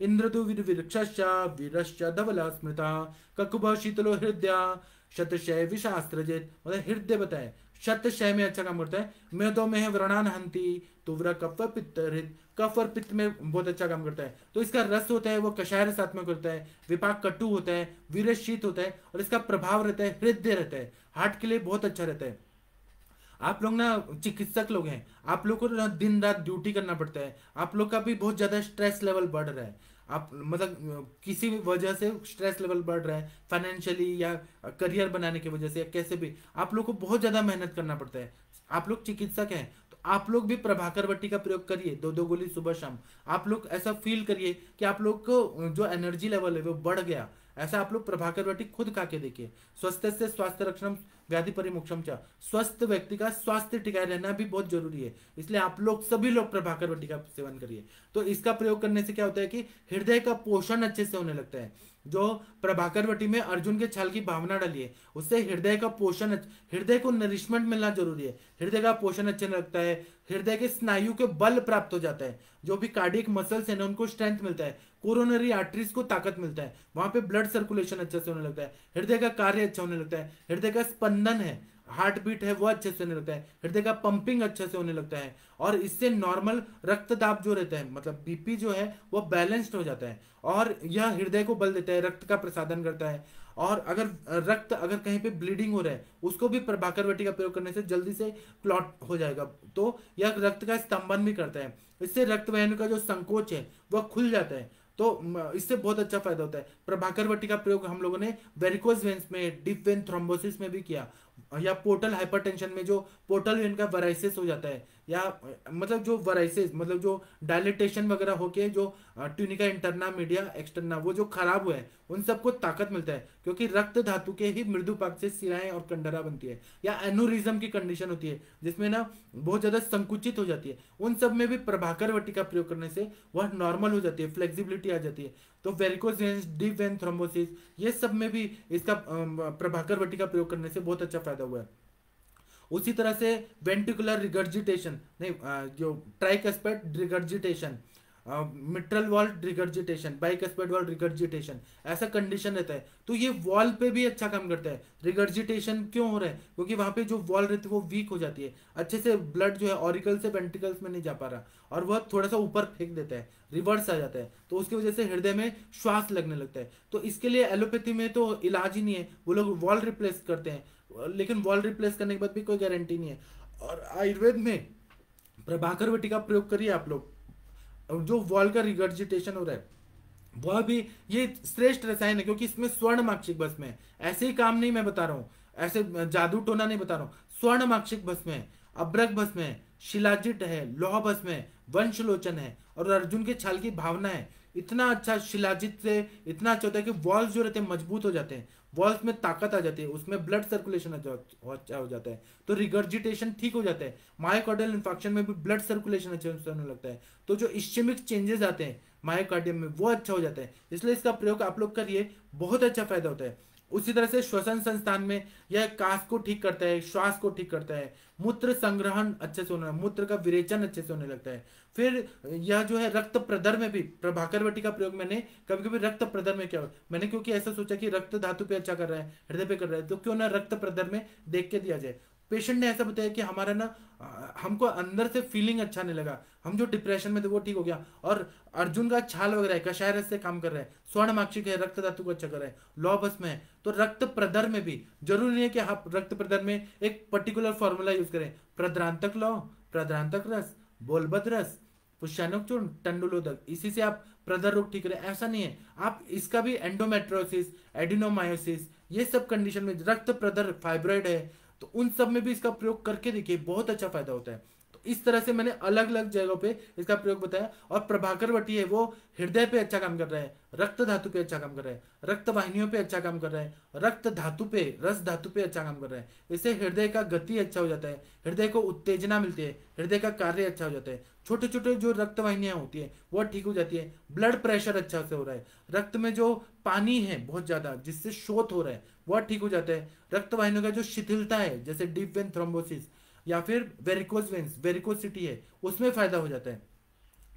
इंद्रदु वृक्षश वीरश्च धवल स्मृता ककुव शीतलो हृदय शतशय विशास्त्रजित मतलब हृदय बताए शतशय में अच्छा काम करता है मेदो में है व्रणान हंती तुव्र कप पित्त कफ और पित्त में बहुत अच्छा काम करता है तो इसका रस होता है वो कषाय रसात्मक करता है विपाक कटु होता है वीरस शीत होता है और इसका प्रभाव रहता है हृदय रहता है हार्ट के लिए बहुत अच्छा रहता है आप लोग ना चिकित्सक लोग हैं आप लोग को ना दिन रात ड्यूटी करना पड़ता है आप लोग का भी बहुत ज़्यादा स्ट्रेस लेवल बढ़ रहा है आप मतलब किसी भी वजह से स्ट्रेस लेवल बढ़ रहा है फाइनेंशियली या करियर बनाने की वजह से या कैसे भी आप लोग को बहुत ज़्यादा मेहनत करना पड़ता है आप लोग चिकित्सक हैं आप लोग भी प्रभाकर वट्टी का प्रयोग करिए दो दो गोली सुबह शाम आप लोग ऐसा फील करिए कि आप लोग को जो एनर्जी लेवल है वो बढ़ गया ऐसा आप लोग प्रभाकर वटी खुद खा के देखिए स्वस्थ से स्वास्थ्य रक्षण व्याधि परिमोक्षम चाह स्वस्थ व्यक्ति का स्वास्थ्य टिकाए रहना भी बहुत जरूरी है इसलिए आप लोग सभी लोग प्रभाकर वटी का सेवन करिए तो इसका प्रयोग करने से क्या होता है कि हृदय का पोषण अच्छे से होने लगता है जो प्रभाकरवटी में अर्जुन के छल की भावना डाली है उससे हृदय का पोषण हृदय को नरिशमेंट मिलना जरूरी है हृदय का पोषण अच्छा लगता है हृदय के स्नायु के बल प्राप्त हो जाता है जो भी कार्डिक मसल्स है ना उनको स्ट्रेंथ मिलता है कोरोनरी आर्टरीज को ताकत मिलता है वहां पे ब्लड सर्कुलेशन अच्छे से होने लगता है हृदय का कार्य अच्छा होने लगता है हृदय का स्पंदन है हार्ट बीट है वो अच्छे से होने लगता है हृदय का पंपिंग अच्छे से होने लगता है और इससे नॉर्मल रक्त दाब जो रहता है मतलब बीपी जो है वो बैलेंस्ड हो जाता है और यह हृदय को बल देता है रक्त का प्रसादन करता है और अगर रक्त अगर कहीं पे ब्लीडिंग हो रहा है उसको भी प्रभाकर वटी का प्रयोग करने से जल्दी से क्लॉट हो जाएगा तो यह रक्त का स्तंभन भी करता है इससे रक्त वहन का जो संकोच है वह खुल जाता है तो इससे बहुत अच्छा फायदा होता है प्रभाकर वटी का प्रयोग हम लोगों ने वेरिकोज वेन्स में डीप वेन थ्रोम्बोसिस में भी किया या पोर्टल हाइपरटेंशन में जो पोर्टल वेन का वराइसिस हो जाता है या मतलब जो वराइसिस मतलब जो डायलिटेशन वगैरह होके जो ट्यूनिका इंटरना मीडिया एक्सटर्ना वो जो खराब हुआ है उन सबको ताकत मिलता है क्योंकि रक्त धातु के ही मृदु पाक से सिराएं और कंडरा बनती है या एनोरिज्म की कंडीशन होती है जिसमें ना बहुत ज़्यादा संकुचित हो जाती है उन सब में भी प्रभाकर वटी का प्रयोग करने से वह नॉर्मल हो जाती है फ्लेक्सिबिलिटी आ जाती है तो वेरिकोजेंस डी वेन थ्रोम्बोसिस ये सब में भी इसका प्रभाकर वटी का प्रयोग करने से बहुत अच्छा फायदा हुआ है उसी तरह से वेंटिकुलर रिगर्जिटेशन नहीं जो tricuspid regurgitation mitral valve regurgitation bicuspid valve regurgitation ऐसा कंडीशन रहता है तो ये वॉल पे भी अच्छा काम करता है रिगर्जिटेशन क्यों हो रहा है क्योंकि वहाँ पे जो वॉल रहती है वो वीक हो जाती है अच्छे से ब्लड जो है ऑरिकल से पेंटिकल्स में नहीं जा पा रहा और वह थोड़ा सा ऊपर फेंक देता है रिवर्स आ जाता है तो उसकी वजह से हृदय में श्वास लगने लगता है तो इसके लिए एलोपैथी में तो इलाज ही नहीं है वो लोग वॉल रिप्लेस करते हैं लेकिन वॉल रिप्लेस करने के बाद भी कोई गारंटी नहीं है और आयुर्वेद में प्रभाकर वटी का प्रयोग करिए आप लोग जो वॉल का रिगर्जिटेशन हो रहा है वह भी ये श्रेष्ठ रसायन है क्योंकि इसमें स्वर्ण माक्षिक भस्म है ऐसे ही काम नहीं मैं बता रहा हूँ ऐसे जादू टोना नहीं बता रहा हूँ स्वर्ण माक्षिक भस्म है अब्रक भस्म है शिलाजिट है लोह भस्म है वंशलोचन है और अर्जुन के छल की भावना है इतना अच्छा शिलाजित से इतना अच्छा होता है कि वॉल्स जो रहते हैं मजबूत हो जाते हैं वॉल्स में ताकत आ जाती है उसमें ब्लड अच्छा सर्कुलेशन अच्छा हो जाता है तो रिगर्जिटेशन ठीक हो जाता है मायोकार्डियल इन्फेक्शन में भी ब्लड सर्कुलेशन अच्छा होने लगता है तो जो इश्चिमिक चेंजेस आते हैं मायोकार्डियम में वो अच्छा हो जाता है इसलिए इसका प्रयोग आप लोग करिए बहुत अच्छा फायदा होता है उसी तरह से श्वसन संस्थान में यह काश को ठीक करता है श्वास को ठीक करता है मूत्र संग्रहण अच्छे से होना मूत्र का विरेचन अच्छे से होने लगता है फिर यह जो है रक्त प्रदर में भी प्रभाकर वटी का प्रयोग मैंने कभी कभी रक्त प्रदर में क्या मैंने क्योंकि ऐसा सोचा कि रक्त धातु पे अच्छा कर रहा है हृदय पे कर रहा है तो क्यों ना रक्त प्रदर में देख के दिया जाए पेशेंट ने ऐसा बताया कि हमारा ना हमको अंदर से फीलिंग अच्छा नहीं लगा हम जो डिप्रेशन में थे वो ठीक हो गया और अर्जुन का छाल वगैरह है रस से काम कर रहा है स्वर्ण माक्षिक है रक्त धातु को अच्छा कर रहा है लॉबस में है तो रक्त प्रदर में भी जरूरी नहीं है कि आप रक्त प्रदर में एक पर्टिकुलर फॉर्मूला यूज करें प्रद्रांतक लॉ प्रद्रांतक रस बोलबद्रस पुष्यानोचूर्ण टंडुलोदक इसी से आप प्रदर रोग ठीक रहे ऐसा नहीं है आप इसका भी एंडोमेट्रोसिस एडिनोमायोसिस ये सब कंडीशन में रक्त प्रदर फाइब्रॉइड है तो उन सब में भी इसका प्रयोग करके देखिए बहुत अच्छा फायदा होता है इस तरह से मैंने अलग अलग जगहों पे इसका प्रयोग बताया और प्रभाकर वटी है वो हृदय पे अच्छा काम कर रहा है रक्त धातु पे अच्छा काम कर रहा है रक्त वाहिनियों पे अच्छा काम कर रहा है रक्त धातु पे रस धातु पे अच्छा काम कर रहा है इससे हृदय का गति अच्छा हो जाता है हृदय को उत्तेजना मिलती है हृदय का कार्य अच्छा हो जाता है छोटे छोटे जो रक्त वाहिनियां होती है वो ठीक हो जाती है ब्लड प्रेशर अच्छा से हो रहा है रक्त में जो पानी है बहुत ज्यादा जिससे शोध हो रहा है वह ठीक हो जाता है रक्त वाहिनियों का जो शिथिलता है जैसे डीप वेन थ्रोम्बोसिस या फिर वेरिकोज वेंस सिटी है उसमें फ़ायदा हो जाता है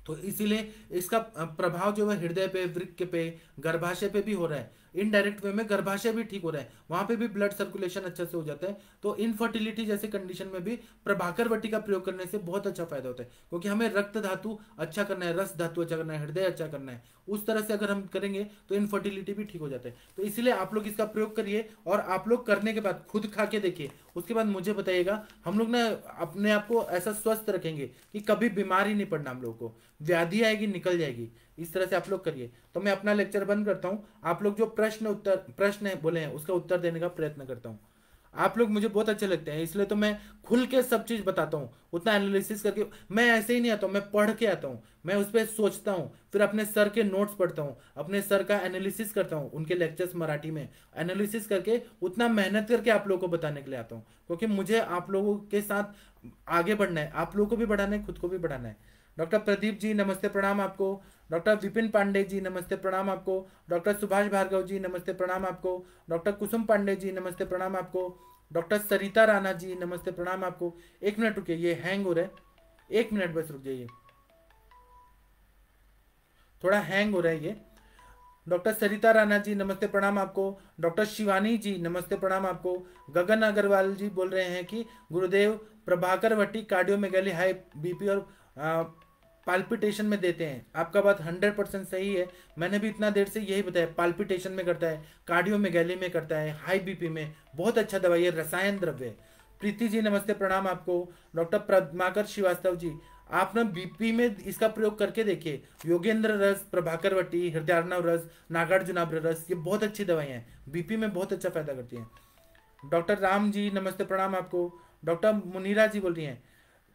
तो इसीलिए इसका प्रभाव जो है हृदय पे वृक्क पे गर्भाशय पे भी हो रहा है इनडायरेक्ट वे में गर्भाशय भी ठीक हो रहा है वहां पे भी ब्लड सर्कुलेशन अच्छे से हो जाता है तो इनफर्टिलिटी जैसे कंडीशन में भी प्रभाकर वटी का प्रयोग करने से बहुत अच्छा फायदा होता है क्योंकि हमें रक्त धातु अच्छा करना है रस धातु अच्छा करना है हृदय अच्छा करना है उस तरह से अगर हम करेंगे तो इनफर्टिलिटी भी ठीक हो जाता है तो इसलिए आप लोग इसका प्रयोग करिए और आप लोग करने के बाद खुद खा के देखिए उसके बाद मुझे बताइएगा हम लोग ना अपने आप को ऐसा स्वस्थ रखेंगे कि कभी बीमार ही नहीं पड़ना हम लोग को व्याधि आएगी निकल जाएगी इस तरह से आप लोग करिए तो मैं अपना लेक्चर बंद करता हूँ आप लोग जो प्रश्न उत्तर प्रश्न बोले हैं उसका उत्तर देने का प्रयत्न करता हूँ आप लोग मुझे बहुत अच्छे लगते हैं इसलिए तो मैं खुल के सब चीज़ बताता हूँ उतना एनालिसिस करके मैं ऐसे ही नहीं आता हूँ मैं पढ़ के आता हूँ मैं उस पर सोचता हूँ फिर अपने सर के नोट्स पढ़ता हूँ अपने सर का एनालिसिस करता हूँ उनके लेक्चर्स मराठी में एनालिसिस करके उतना मेहनत करके आप लोगों को बताने के लिए आता हूँ क्योंकि मुझे आप लोगों के साथ आगे बढ़ना है आप लोगों को भी बढ़ाना है खुद को भी बढ़ाना है डॉक्टर प्रदीप जी नमस्ते प्रणाम आपको डॉक्टर विपिन पांडे जी नमस्ते प्रणाम आपको डॉक्टर सुभाष भार्गव जी नमस्ते प्रणाम आपको डॉक्टर कुसुम पांडे जी नमस्ते प्रणाम आपको डॉक्टर सरिता राणा जी नमस्ते प्रणाम आपको एक मिनट रुके ये हैंग हो रहा है एक मिनट बस रुक जाइए थोड़ा हैंग हो रहा है ये डॉक्टर सरिता राणा जी नमस्ते प्रणाम आपको डॉक्टर शिवानी जी नमस्ते प्रणाम आपको गगन अग्रवाल जी बोल रहे हैं कि गुरुदेव प्रभाकर भट्टी कार्डियोमेगली हाई बीपी और पाल्पिटेशन में देते हैं आपका बात हंड्रेड परसेंट सही है मैंने भी इतना देर से यही बताया पाल्पिटेशन में करता है कार्डियो में गैली में करता है हाई बीपी में बहुत अच्छा दवाई है रसायन द्रव्य प्रीति जी नमस्ते प्रणाम आपको डॉक्टर पद्माकर श्रीवास्तव जी आप बीपी में इसका प्रयोग करके देखिए योगेंद्र रस प्रभाकरवटी हृदयार्णव रस नागार्जुनाभ रस ये बहुत अच्छी दवाई है बीपी में बहुत अच्छा फायदा करती हैं डॉक्टर राम जी नमस्ते प्रणाम आपको डॉक्टर मुनीरा जी बोल रही हैं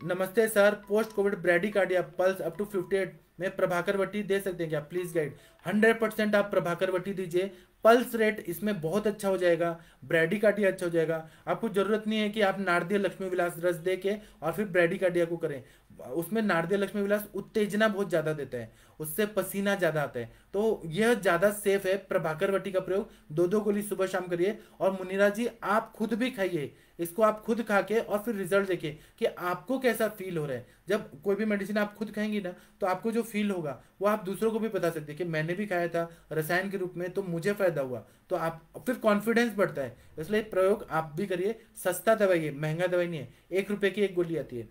नमस्ते sir post covid bradycardia pulse up to 58 में वट्टी दे सकते हैं क्या प्लीज गाइड 100 परसेंट आप प्रभाकरवटी दीजिए पल्स रेट इसमें बहुत अच्छा हो जाएगा ब्रेडिकार्डिया अच्छा हो जाएगा आपको जरूरत नहीं है कि आप नारदीय लक्ष्मी विलास रस दे के और फिर ब्रेडिकार्डिया को करें उसमें नारदीय लक्ष्मी विलास उत्तेजना बहुत ज़्यादा देता है उससे पसीना ज़्यादा आता है तो यह ज़्यादा सेफ है प्रभाकर वटी का प्रयोग दो दो गोली सुबह शाम करिए और मुनिरा जी आप खुद भी खाइए इसको आप खुद खा के और फिर रिजल्ट देखिए कि आपको कैसा फील हो रहा है जब कोई भी मेडिसिन आप खुद खाएंगी ना तो आपको जो फील होगा वो आप दूसरों को भी बता सकते हैं कि मैंने भी खाया था रसायन के रूप में तो मुझे फ़ायदा हुआ तो आप फिर कॉन्फिडेंस बढ़ता है इसलिए प्रयोग आप भी करिए सस्ता दवाई है महंगा दवाई नहीं है एक रुपये की एक गोली आती है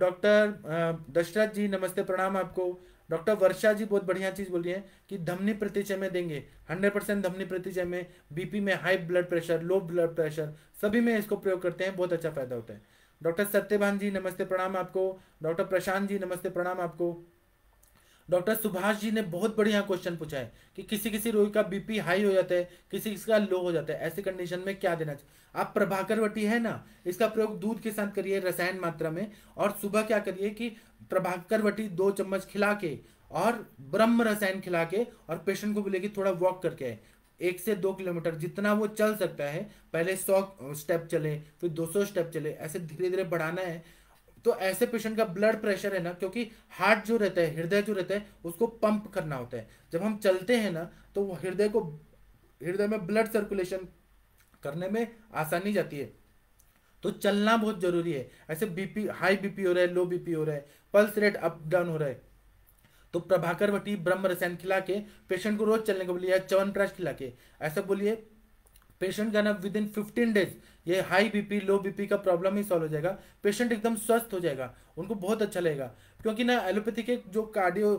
डॉक्टर दशरथ जी नमस्ते प्रणाम आपको डॉक्टर वर्षा जी बहुत बढ़िया चीज़ बोली है कि धमनी प्रतिचय में देंगे 100 परसेंट धमनी प्रतिचय में बीपी में high blood pressure low blood pressure सभी में इसको प्रयोग करते हैं बहुत अच्छा फायदा होता है डॉक्टर सत्यभान जी नमस्ते प्रणाम आपको डॉक्टर प्रशांत जी नमस्ते प्रणाम आपको डॉक्टर सुभाष जी ने बहुत बढ़िया क्वेश्चन पूछा है कि किसी किसी रोगी का बीपी हाई हो जाता है किसी किसी का लो हो जाता है ऐसी कंडीशन में क्या देना चाहिए आप प्रभाकर वटी है ना इसका प्रयोग दूध के साथ करिए रसायन मात्रा में और सुबह क्या करिए कि प्रभाकर वटी दो चम्मच खिला के और ब्रह्म रसायन खिला के और पेशेंट को बोले कि थोड़ा वॉक करके आए एक से दो किलोमीटर जितना वो चल सकता है पहले सौ स्टेप चले फिर दो सौ स्टेप चले ऐसे धीरे धीरे बढ़ाना है तो ऐसे पेशेंट का ब्लड प्रेशर है ना क्योंकि हार्ट जो रहता है हृदय जो रहता है उसको पंप करना होता है जब हम चलते हैं ना तो हृदय को हृदय में ब्लड सर्कुलेशन करने में आसानी जाती है तो चलना बहुत जरूरी है ऐसे बीपी हाई बीपी हो रहा है लो बीपी हो रहा है पल्स रेट अप डाउन हो रहा है तो प्रभाकर वटी ब्रह्म रसायन खिला के पेशेंट को रोज चलने को बोलिए या च्यवनप्राश खिला के ऐसा बोलिए पेशेंट का ना विद इन फिफ्टीन डेज ये हाई बीपी लो बीपी का प्रॉब्लम ही सॉल्व हो जाएगा पेशेंट एकदम स्वस्थ हो जाएगा उनको बहुत अच्छा लगेगा क्योंकि ना एलोपैथी के जो कार्डियो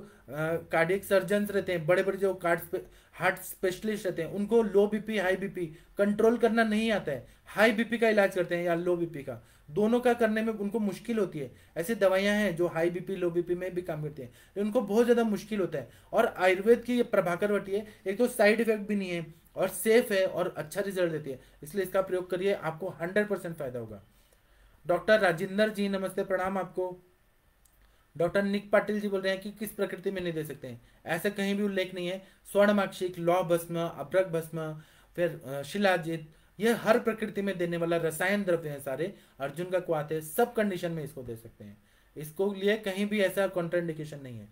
कार्डियक सर्जन रहते हैं बड़े बड़े जो कार्ड हार्ट स्पेशलिस्ट रहते हैं उनको low BP high BP control करना नहीं आता है हाई बीपी का इलाज करते हैं या लो बीपी का दोनों का करने में उनको मुश्किल होती है ऐसी दवाइयां हैं जो हाई बीपी लो बीपी में भी काम करती हैं उनको बहुत ज़्यादा मुश्किल होता है और आयुर्वेद की ये प्रभाकर वटी है एक तो साइड इफेक्ट भी नहीं है और सेफ है और अच्छा रिजल्ट देती है इसलिए इसका प्रयोग करिए आपको हंड्रेड परसेंट फायदा होगा डॉक्टर राजेंद्र जी नमस्ते प्रणाम आपको डॉक्टर निक पाटिल जी बोल रहे हैं कि किस प्रकृति में नहीं दे सकते हैं ऐसा कहीं भी उल्लेख नहीं है स्वर्णमाक्षिक लौ भस्म अभ्रक भस्म फिर शिलाजित यह हर प्रकृति में देने वाला रसायन द्रव्य है सारे अर्जुन का क्वात है सब कंडीशन में इसको दे सकते हैं इसको लिए कहीं भी ऐसा कॉन्ट्रेंडिकेशन नहीं है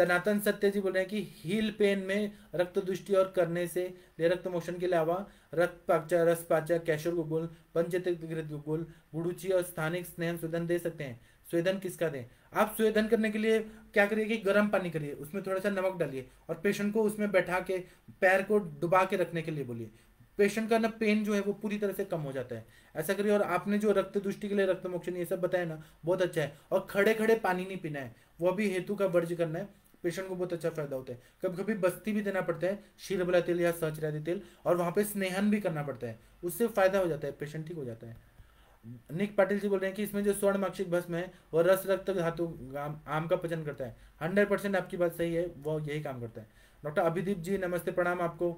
सनातन सत्य जी बोल रहे हैं कि हील पेन में रक्त दुष्टि और करने से रक्त मोशन के अलावा रक्त पाचा रस पाचा कैशोर गुगुल पंचतृत गुगुल गुड़ुचि और स्थानिक स्नेह स्वेदन दे सकते हैं स्वेदन किसका दें आप स्वेदन करने के लिए क्या करिए कि गर्म पानी करिए उसमें थोड़ा सा नमक डालिए और पेशेंट को उसमें बैठा के पैर को डुबा के रखने के लिए बोलिए पेशेंट का ना पेन जो है वो पूरी तरह से कम हो जाता है ऐसा करिए और आपने जो रक्त दुष्टि के लिए रक्त मोक्षण ये सब बताया ना बहुत अच्छा है और खड़े खड़े पानी नहीं पीना है वो भी हेतु का वर्ज करना है पेशेंट को बहुत अच्छा फायदा होता है कभी कभी बस्ती भी देना पड़ता है शीर शीरबला तेल या सच सचराती तेल और वहाँ पे स्नेहन भी करना पड़ता है उससे फायदा हो जाता है पेशेंट ठीक हो जाता है निक पाटिल जी बोल रहे हैं कि इसमें जो स्वर्ण माक्षिक भस्म है वह रस रक्त धातु आम, का पचन करता है हंड्रेड परसेंट आपकी बात सही है वह यही काम करता है डॉक्टर अभिदीप जी नमस्ते प्रणाम आपको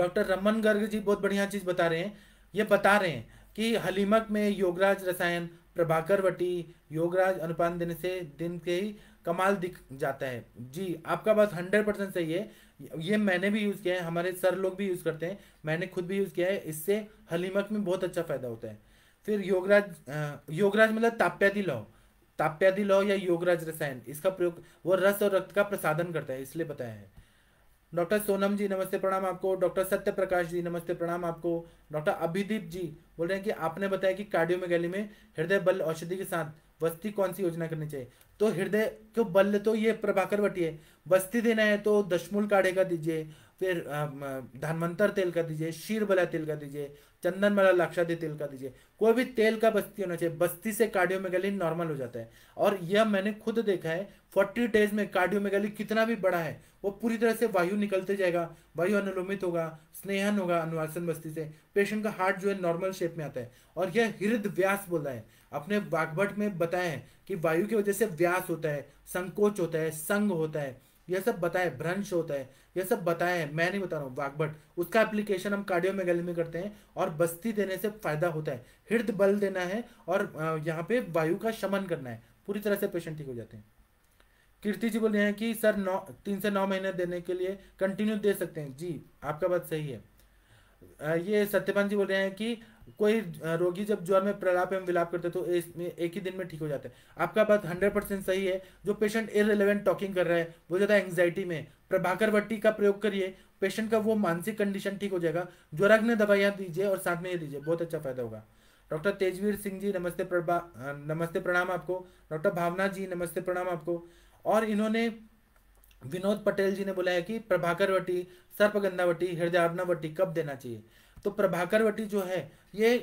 डॉक्टर रमन गर्ग जी बहुत बढ़िया चीज़ बता रहे हैं ये बता रहे हैं कि हलीमक में योगराज रसायन प्रभाकर वटी योगराज अनुपान देने से दिन के ही कमाल दिख जाता है जी आपका बात हंड्रेड परसेंट सही है ये मैंने भी यूज़ किया है हमारे सर लोग भी यूज़ करते हैं मैंने खुद भी यूज़ किया है इससे हलीमक में बहुत अच्छा फ़ायदा होता है फिर योगराज योगराज मतलब ताप्यादि लौ ताप्यादि लौ या योगराज रसायन इसका प्रयोग वो रस और रक्त का प्रसादन करता है इसलिए बताया है डॉक्टर सोनम जी नमस्ते प्रणाम आपको डॉक्टर सत्य प्रकाश जी नमस्ते प्रणाम आपको डॉक्टर अभिदीप जी बोल रहे हैं कि आपने बताया कि कार्डियोमेगैली में हृदय बल औषधि के साथ बस्ती कौन सी योजना करनी चाहिए तो हृदय क्यों तो बल तो ये प्रभाकर भट्टी है बस्ती देना है तो दशमूल काढ़े का दीजिए फिर धनवंतर तेल का दीजिए शीर बला तेल का दीजिए चंदन वाला लाक्षादी तेल का दीजिए कोई भी तेल का बस्ती होना चाहिए बस्ती से कार्डियोमेगली नॉर्मल हो जाता है और यह मैंने खुद देखा है फोर्टी डेज में कार्डियोमेगली कितना भी बड़ा है वो पूरी तरह से वायु निकलते जाएगा वायु अनुलोमित होगा स्नेहन होगा अनुवासन बस्ती से पेशेंट का हार्ट जो है नॉर्मल शेप में आता है और यह हृदय व्यास बोला है अपने बागभट में बताया है कि वायु की वजह से व्यास होता है संकोच होता है संग होता है यह सब बताए भ्रंश होता है यह सब बताया है मैं नहीं बता रहा हूँ वागभट उसका एप्लीकेशन हम कार्डियो में करते हैं और बस्ती देने से फायदा होता है हृदय बल देना है और यहाँ पे वायु का शमन करना है पूरी तरह से पेशेंट ठीक हो जाते हैं कीर्ति जी बोल रहे हैं कि सर नौ तीन से नौ महीने देने के लिए कंटिन्यू दे सकते हैं जी आपका बात सही है ये सत्यपान जी बोल रहे हैं कि कोई रोगी जब ज्वर में प्रलाप एवं विलाप करते तो इसमें एक ही दिन में ठीक हो जाते हैं आपका बात हंड्रेड परसेंट सही है जो पेशेंट इरेलीवेंट टॉकिंग कर रहा है वो ज़्यादा एंग्जाइटी में प्रभाकर भट्टी का प्रयोग करिए पेशेंट का वो मानसिक कंडीशन ठीक हो जाएगा ज्वराग्न दवाइयाँ दीजिए और साथ में ये दीजिए बहुत अच्छा फायदा होगा डॉक्टर तेजवीर सिंह जी नमस्ते प्रभा नमस्ते प्रणाम आपको डॉक्टर भावना जी नमस्ते प्रणाम आपको और इन्होंने विनोद पटेल जी ने बोला है कि प्रभाकरवटी सर्पगंधावटी हृदयार्णवटी कब देना चाहिए तो प्रभाकरवटी जो है ये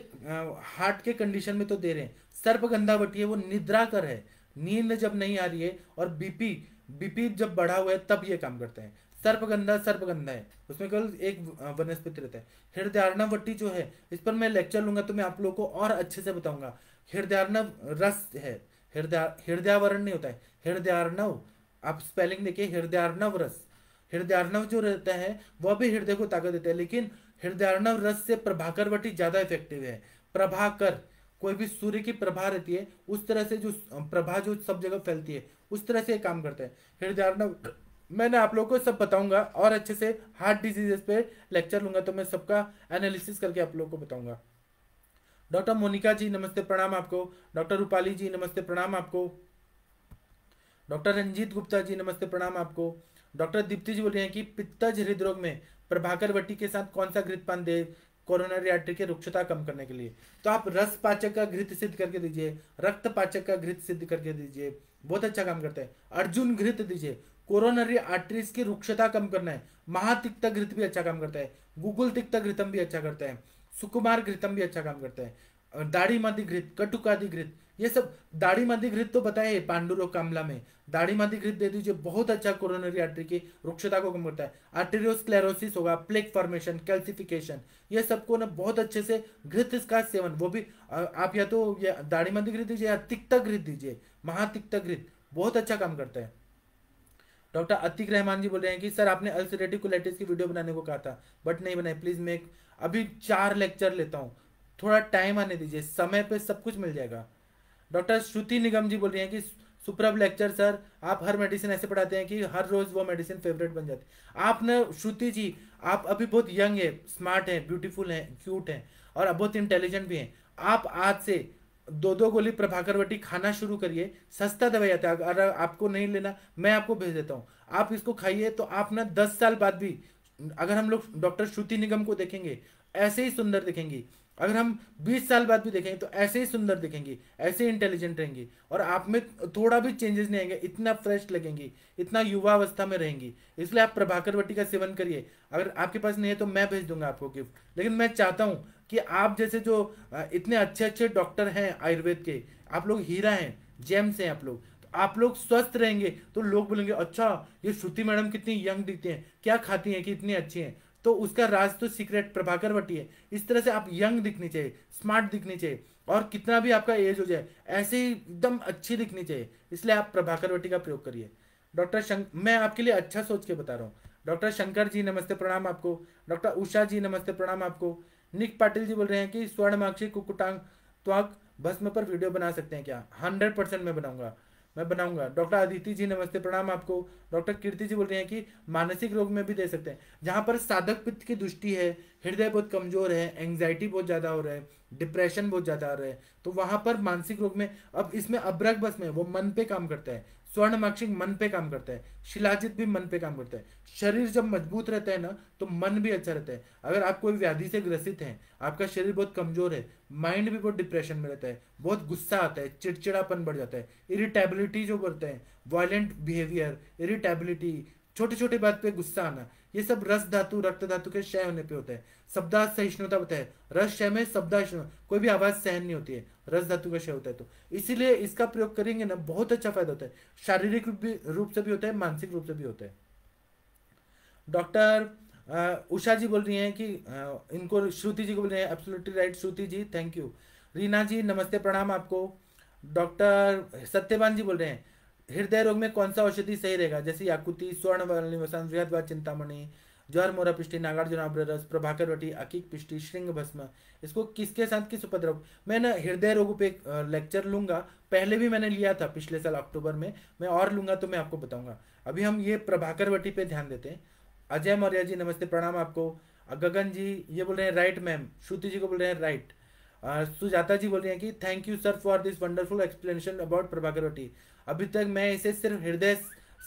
हार्ट के कंडीशन में तो दे रहे हैं सर्पगंधावटी है वो निद्रा कर है नींद जब नहीं आ रही है और बीपी बीपी जब बढ़ा हुआ है तब ये काम करते हैं सर्पगंधा सर्पगंधा है उसमें केवल एक वनस्पति रहता है हृदय जो है इस पर मैं लेक्चर लूंगा तो मैं आप लोगों को और अच्छे से बताऊंगा हृदय रस है हृदय हृदयावरण नहीं होता है हृदयार्णव आप स्पेलिंग देखिए हृदयार्णव रस हृदयार्णव जो रहता है वह भी हृदय को ताकत देता है लेकिन हृदयार्णव रस से प्रभाकर वटी ज्यादा इफेक्टिव है प्रभाकर कोई भी सूर्य की प्रभा रहती है उस तरह से जो प्रभा जो सब जगह फैलती है उस तरह से काम करता है हृदयार्णव मैंने आप लोगों को सब बताऊंगा और अच्छे से हार्ट डिजीजेस पे लेक्चर लूंगा तो मैं सबका एनालिसिस करके आप लोगों को बताऊंगा डॉक्टर मोनिका जी नमस्ते प्रणाम आपको डॉक्टर रूपाली जी नमस्ते प्रणाम आपको डॉक्टर रंजीत गुप्ता जी नमस्ते प्रणाम आपको डॉक्टर दीप्ति जी बोल रहे हैं कि पित्तज हृद रोग में प्रभाकर वटी के साथ कौन सा घृत पान दे कोरोनरी आर्टरी की रुक्षता कम करने के लिए तो आप रस पाचक का घृत सिद्ध करके दीजिए रक्त पाचक का घृत सिद्ध करके दीजिए बहुत अच्छा काम करता है अर्जुन घृत दीजिए कोरोनरी आर्टरीज की रुक्षता कम करना है महातिक्त घृत भी अच्छा काम करता है गूगल तिक्त घृतम भी अच्छा करता है सुकुमार घृतम भी अच्छा काम करता है दाढ़ी घृत माधिघृत घृत ये सब दाढ़ी घृत तो बताए पांडुरो कामला में दाढ़ी घृत दे दीजिए बहुत अच्छा कोरोनरी आर्टरी की रुक्षता को कम करता है आर्टेरियोस्क्लेरोसिस होगा प्लेक फॉर्मेशन कैल्सिफिकेशन ये सबको ना बहुत अच्छे से घृत इसका सेवन वो भी आप या तो या दाढ़ी घृत दीजिए या तिक्त घृत दीजिए महातिक्त घृत बहुत अच्छा काम करता है डॉक्टर अतिक रहमान जी बोल रहे हैं कि सर आपने अल्सरेटिव कोलाइटिस की वीडियो बनाने को कहा था बट नहीं बनाए प्लीज मेक अभी चार लेक्चर लेता हूँ थोड़ा टाइम आने दीजिए समय पे सब कुछ मिल जाएगा डॉक्टर श्रुति निगम जी बोल रही हैं कि सुप्रभ लेक्चर सर आप हर मेडिसिन ऐसे पढ़ाते हैं कि हर रोज वो मेडिसिन फेवरेट बन जाती आपने श्रुति जी आप अभी बहुत यंग है स्मार्ट हैं ब्यूटीफुल हैं क्यूट हैं और बहुत इंटेलिजेंट भी हैं आप आज से दो दो गोली प्रभाकरवटी खाना शुरू करिए सस्ता दवाई आता है अगर आपको नहीं लेना मैं आपको भेज देता हूँ आप इसको खाइए तो आप ना दस साल बाद भी अगर हम लोग डॉक्टर श्रुति निगम को देखेंगे ऐसे ही सुंदर दिखेंगी अगर हम 20 साल बाद भी देखेंगे तो ऐसे ही सुंदर दिखेंगी ऐसे ही इंटेलिजेंट रहेंगी और आप में थोड़ा भी चेंजेस नहीं आएंगे इतना फ्रेश लगेंगी इतना युवा अवस्था में रहेंगी इसलिए आप प्रभाकर वटी का सेवन करिए अगर आपके पास नहीं है तो मैं भेज दूंगा आपको गिफ्ट लेकिन मैं चाहता हूँ कि आप जैसे जो इतने अच्छे अच्छे डॉक्टर हैं आयुर्वेद के आप लोग हीरा हैं जेम्स हैं आप लोग आप लोग स्वस्थ रहेंगे तो लोग बोलेंगे अच्छा ये श्रुति मैडम कितनी यंग दिखती हैं क्या खाती हैं कि इतनी अच्छी हैं तो उसका राज तो सीक्रेट प्रभाकर भट्टी है इस तरह से आप यंग दिखनी चाहिए स्मार्ट दिखनी चाहिए और कितना भी आपका एज हो जाए ऐसे ही एकदम अच्छी दिखनी चाहिए इसलिए आप प्रभाकर भट्टी का प्रयोग करिए डॉक्टर शंक मैं आपके लिए अच्छा सोच के बता रहा हूँ डॉक्टर शंकर जी नमस्ते प्रणाम आपको डॉक्टर उषा जी नमस्ते प्रणाम आपको निक पाटिल जी बोल रहे हैं कि स्वर्णमाक्षी कुकुटांग त्वाक भस्म पर वीडियो बना सकते हैं क्या हंड्रेड परसेंट मैं बनाऊंगा मैं बनाऊंगा डॉक्टर आदित्य जी नमस्ते प्रणाम आपको डॉक्टर कीर्ति जी बोल रहे हैं कि मानसिक रोग में भी दे सकते हैं जहाँ पर साधक पित्त की दृष्टि है हृदय बहुत कमजोर है एंग्जाइटी बहुत ज़्यादा हो रहा है डिप्रेशन बहुत ज़्यादा आ रहा है तो वहां पर मानसिक रोग में अब इसमें अब्रक बस में वो मन पे काम करता है स्वर्ण माक्षिक मन पे काम करता है शिलाजित भी मन पे काम करता है शरीर जब मजबूत रहता है ना तो मन भी अच्छा रहता है अगर आप कोई व्याधि से ग्रसित हैं आपका शरीर बहुत कमजोर है माइंड भी बहुत डिप्रेशन में रहता है बहुत गुस्सा आता है चिड़चिड़ापन बढ़ जाता है इरिटेबिलिटी जो बढ़ते हैं वायलेंट बिहेवियर इरिटेबिलिटी छोटी छोटी बात पे गुस्सा आना ये सब रस धातु रक्त धातु के क्षय होने पे होता है शब्दा सहिष्णुता होता है रस क्षय में शब्दा कोई भी आवाज सहन नहीं होती है रस धातु का क्षय होता है तो इसीलिए इसका प्रयोग करेंगे ना बहुत अच्छा फायदा होता है शारीरिक रूप से भी होता है मानसिक रूप से भी होता है डॉक्टर उषा जी बोल रही हैं कि आ, इनको श्रुति जी को बोल रहे हैं absolutely right Shruti ji thank you Reena ji नमस्ते प्रणाम आपको डॉक्टर सत्यवान जी बोल रहे हैं हृदय रोग में कौन सा औषधि सही रहेगा जैसे याकुति स्वर्ण वाली वसान बृहदवाद चिंतामणि ज्वर मोरा पिष्टि नागार्जुन आब्ररस प्रभाकर वटी अकीक पिष्टि श्रृंग भस्म इसको किसके साथ किस उपद्रव मैं ना हृदय रोग पे लेक्चर लूंगा पहले भी मैंने लिया था पिछले साल अक्टूबर में मैं और लूंगा तो मैं आपको बताऊंगा अभी हम ये प्रभाकर वटी पे ध्यान देते हैं अजय मौर्य जी नमस्ते प्रणाम आपको गगन जी ये बोल रहे हैं राइट मैम श्रुति जी को बोल रहे हैं राइट सुजाता जी बोल रही हैं कि thank you sir for this wonderful explanation about Prabhakar Vati अभी तक मैं इसे सिर्फ हृदय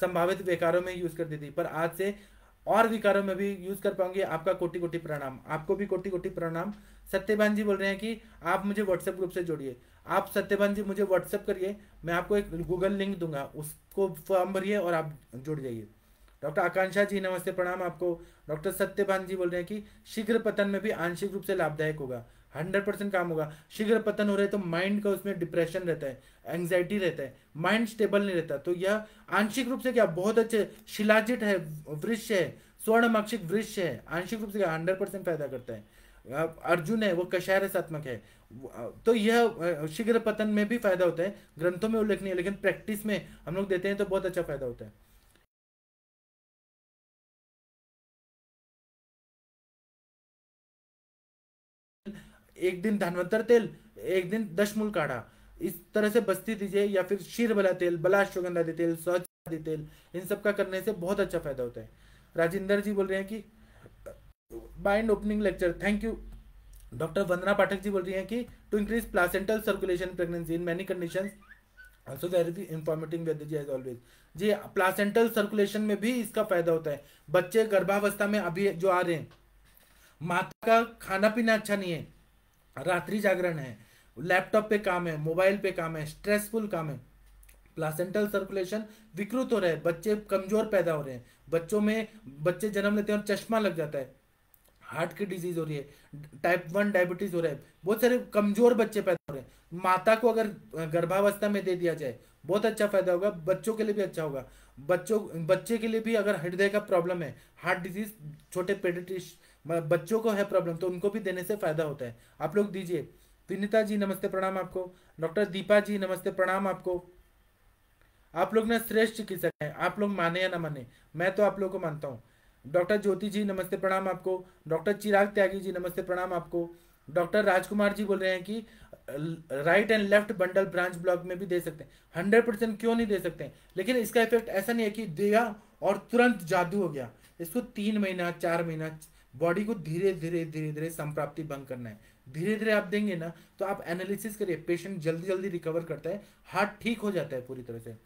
संभावित बेकारों में यूज़ करती थी पर आज से और भी कार्यों में भी यूज कर पाऊंगी आपका कोटि कोटि प्रणाम आपको भी कोटि कोटि प्रणाम सत्यवान जी बोल रहे हैं कि आप मुझे व्हाट्सएप ग्रुप से जोड़िए आप सत्यवान जी मुझे व्हाट्सएप करिए मैं आपको एक गूगल लिंक दूंगा उसको फॉर्म भरिए और आप जुड़ जाइए डॉक्टर आकांक्षा जी नमस्ते प्रणाम आपको डॉक्टर सत्यवान जी बोल रहे हैं कि शीघ्र पतन में भी आंशिक रूप से लाभदायक होगा हंड्रेड परसेंट काम होगा शीघ्र पतन हो रहे तो माइंड का उसमें डिप्रेशन रहता है एंग्जाइटी रहता है माइंड स्टेबल नहीं रहता तो यह आंशिक रूप से क्या बहुत अच्छे शिलाजित है वृक्ष है माक्षिक वृक्ष है आंशिक रूप से क्या हंड्रेड परसेंट फायदा करता है अर्जुन है वो कशारसात्मक है तो यह शीघ्र पतन में भी फायदा होता है ग्रंथों में उल्लेखनीय लेकिन प्रैक्टिस में हम लोग देते हैं तो बहुत अच्छा फायदा होता है एक दिन धनवंतर तेल एक दिन दशमूल काढ़ा इस तरह से बस्ती दीजिए या फिर शीर भला तेल बला अश्वगंधादि तेल स्वच्छादि तेल इन सब का करने से बहुत अच्छा फायदा होता है राजेंद्र जी बोल रहे हैं कि mind opening lecture thank you doctor Vandana Pathak ji बोल रही हैं कि to increase placental circulation pregnancy in many condition also very informating Ved ji as always ji placental circulation में भी इसका फायदा होता है बच्चे गर्भावस्था में अभी जो आ रहे हैं माता का खाना पीना अच्छा नहीं है रात्रि जागरण है लैपटॉप पे काम है मोबाइल पे काम है स्ट्रेसफुल काम है प्लासेंटल सर्कुलेशन विकृत हो रहा है बच्चे कमजोर पैदा हो रहे हैं बच्चों में बच्चे जन्म लेते हैं और चश्मा लग जाता है हार्ट की डिजीज हो रही है टाइप वन डायबिटीज हो रहा है बहुत सारे कमजोर बच्चे पैदा हो रहे हैं माता को अगर गर्भावस्था में दे दिया जाए बहुत अच्छा फायदा होगा बच्चों के लिए भी अच्छा होगा बच्चों बच्चे के लिए भी अगर हृदय का प्रॉब्लम है हार्ट डिजीज छोटे पेडिटिश बच्चों को है प्रॉब्लम तो उनको भी देने से फ़ायदा होता है आप लोग दीजिए विनीता जी नमस्ते प्रणाम आपको डॉक्टर दीपा जी नमस्ते प्रणाम आपको आप लोग ना श्रेष्ठ चिकित्सक हैं आप लोग माने या ना माने मैं तो आप लोग को मानता हूँ डॉक्टर ज्योति जी नमस्ते प्रणाम आपको डॉक्टर चिराग त्यागी जी नमस्ते प्रणाम आपको डॉक्टर राजकुमार जी बोल रहे हैं कि right and left bundle branch block में भी दे सकते हैं हंड्रेड परसेंट क्यों नहीं दे सकते हैं लेकिन इसका इफेक्ट ऐसा नहीं है कि दिया और तुरंत जादू हो गया इसको तीन महीना चार महीना बॉडी को धीरे धीरे धीरे धीरे संप्राप्ति भंग करना है धीरे धीरे आप देंगे ना तो आप एनालिसिस करिए पेशेंट जल्दी जल्दी रिकवर करता है हार्ट ठीक हो जाता है पूरी तरह से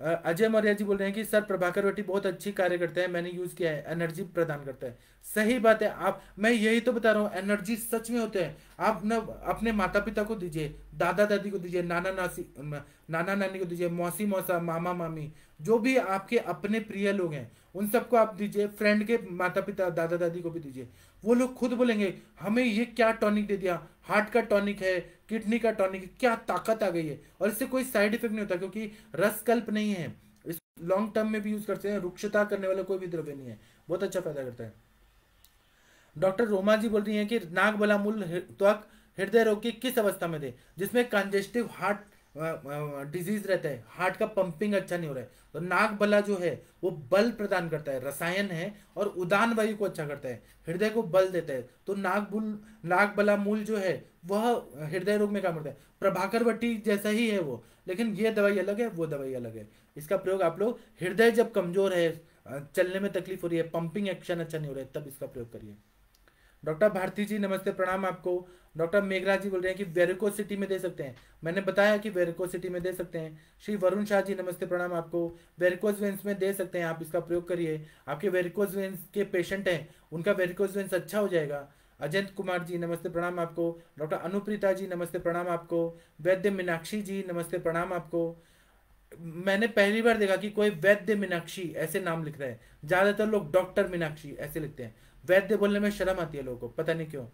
अजय मौर्या जी बोल रहे हैं कि सर प्रभाकर बेटी बहुत अच्छी कार्य करते हैं मैंने यूज़ किया है एनर्जी प्रदान करता है सही बात है आप मैं यही तो बता रहा हूँ एनर्जी सच में होते हैं आप न अपने माता पिता को दीजिए दादा दादी को दीजिए नाना नासी नाना नानी को दीजिए मौसी मौसा मामा मामी जो भी आपके अपने प्रिय लोग हैं उन सबको आप दीजिए फ्रेंड के माता पिता दादा दादी को भी दीजिए वो लोग खुद बोलेंगे हमें ये क्या टॉनिक दे दिया हार्ट का टॉनिक है किडनी का टॉनिक क्या ताकत आ गई है और इससे कोई साइड इफेक्ट नहीं होता क्योंकि रसकल्प नहीं है इस लॉन्ग टर्म में भी यूज करते हैं रुक्षता करने वाला कोई भी द्रव्य नहीं है बहुत अच्छा फायदा करता है डॉक्टर रोमा जी बोल रही हैं कि नागबला मूल त्वक हृदय रोग की किस अवस्था में दे जिसमें कंजेस्टिव हार्ट डिजीज रहता है हार्ट का पंपिंग अच्छा नहीं हो रहा है तो नाक बला जो है वो बल प्रदान करता है रसायन है और उदान वायु को अच्छा करता है हृदय को बल देता है तो नाक बुल नाक बला मूल जो है वह हृदय रोग में काम करता है प्रभाकर प्रभाकरवटी जैसा ही है वो लेकिन ये दवाई अलग है वो दवाई अलग है इसका प्रयोग आप लोग हृदय जब कमजोर है चलने में तकलीफ हो रही है पंपिंग एक्शन अच्छा नहीं हो रहा है तब इसका प्रयोग करिए डॉक्टर भारती जी नमस्ते प्रणाम आपको डॉक्टर मेघराज जी बोल रहे हैं कि वेरिको सिटी में दे सकते हैं मैंने बताया कि वेरिको सिटी में दे सकते हैं श्री वरुण शाह जी नमस्ते प्रणाम आपको वेरिकोज वेंस में दे सकते हैं आप इसका प्रयोग करिए आपके वेरिकोज वेंस के पेशेंट हैं उनका वेरिकोज वेंस अच्छा हो जाएगा अजंत कुमार जी नमस्ते प्रणाम आपको डॉक्टर अनुप्रीता जी नमस्ते प्रणाम आपको वैद्य मीनाक्षी जी नमस्ते प्रणाम आपको मैंने पहली बार देखा कि कोई वैद्य मीनाक्षी ऐसे नाम लिख रहे हैं ज़्यादातर लोग डॉक्टर मीनाक्षी ऐसे लिखते हैं वैद्य बोलने में शर्म आती है लोगों को पता नहीं क्यों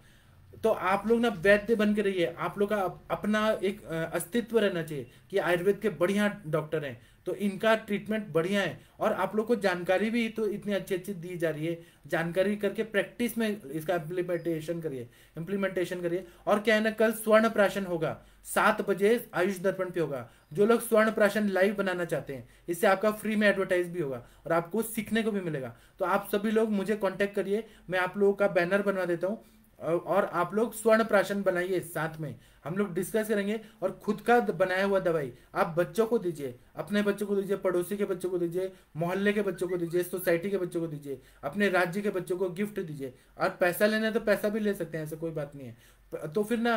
तो आप लोग ना वैद्य बन के रहिए आप लोग का अपना एक अस्तित्व रहना चाहिए कि आयुर्वेद के बढ़िया डॉक्टर हैं तो इनका ट्रीटमेंट बढ़िया है और आप लोग को जानकारी भी तो इतनी अच्छी अच्छी दी जा रही है जानकारी करके प्रैक्टिस में इसका इम्प्लीमेंटेशन करिए इम्प्लीमेंटेशन करिए और क्या है ना कल स्वर्ण प्राशन होगा सात बजे आयुष दर्पण पे होगा जो लोग स्वर्ण प्राशन लाइव बनाना चाहते हैं इससे आपका फ्री में एडवर्टाइज भी होगा और आपको सीखने को भी मिलेगा तो आप सभी लोग मुझे कॉन्टेक्ट करिए मैं आप लोगों का बैनर बनवा देता हूँ और आप लोग स्वर्ण प्राशन बनाइए साथ में हम लोग डिस्कस करेंगे और खुद का बनाया हुआ दवाई आप बच्चों को दीजिए अपने बच्चों को दीजिए पड़ोसी के बच्चों को दीजिए मोहल्ले के बच्चों को दीजिए सोसाइटी के बच्चों को दीजिए अपने राज्य के बच्चों को गिफ्ट दीजिए और पैसा लेना है तो पैसा भी ले सकते हैं ऐसा कोई बात नहीं है तो फिर ना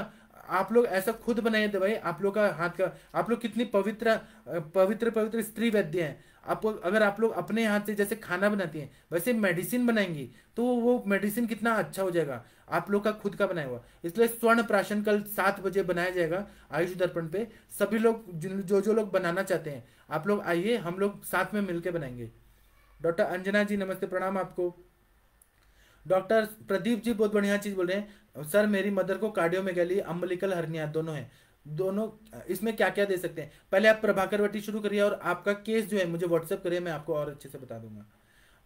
आप लोग ऐसा खुद बनाइए तो भाई आप लोग का हाथ का आप लोग कितनी पवित्र पवित्र पवित्र स्त्री वैद्य हैं आप अगर आप लोग अपने हाथ से जैसे खाना बनाती हैं वैसे मेडिसिन बनाएंगी तो वो मेडिसिन कितना अच्छा हो जाएगा आप लोग का खुद का बनाया हुआ इसलिए स्वर्ण प्राशन कल सात बजे बनाया जाएगा आयुष दर्पण पे सभी लोग जो जो लोग बनाना चाहते हैं आप लोग आइए हम लोग साथ में मिलकर बनाएंगे डॉक्टर अंजना जी नमस्ते प्रणाम आपको डॉक्टर प्रदीप जी बहुत बढ़िया चीज़ बोल रहे हैं सर मेरी मदर को कार्डियो कार्डियोमेगली अम्बलिकल हर्निया दोनों है दोनों इसमें क्या क्या दे सकते हैं पहले आप प्रभाकर वटी शुरू करिए और आपका केस जो है मुझे व्हाट्सअप करिए मैं आपको और अच्छे से बता दूंगा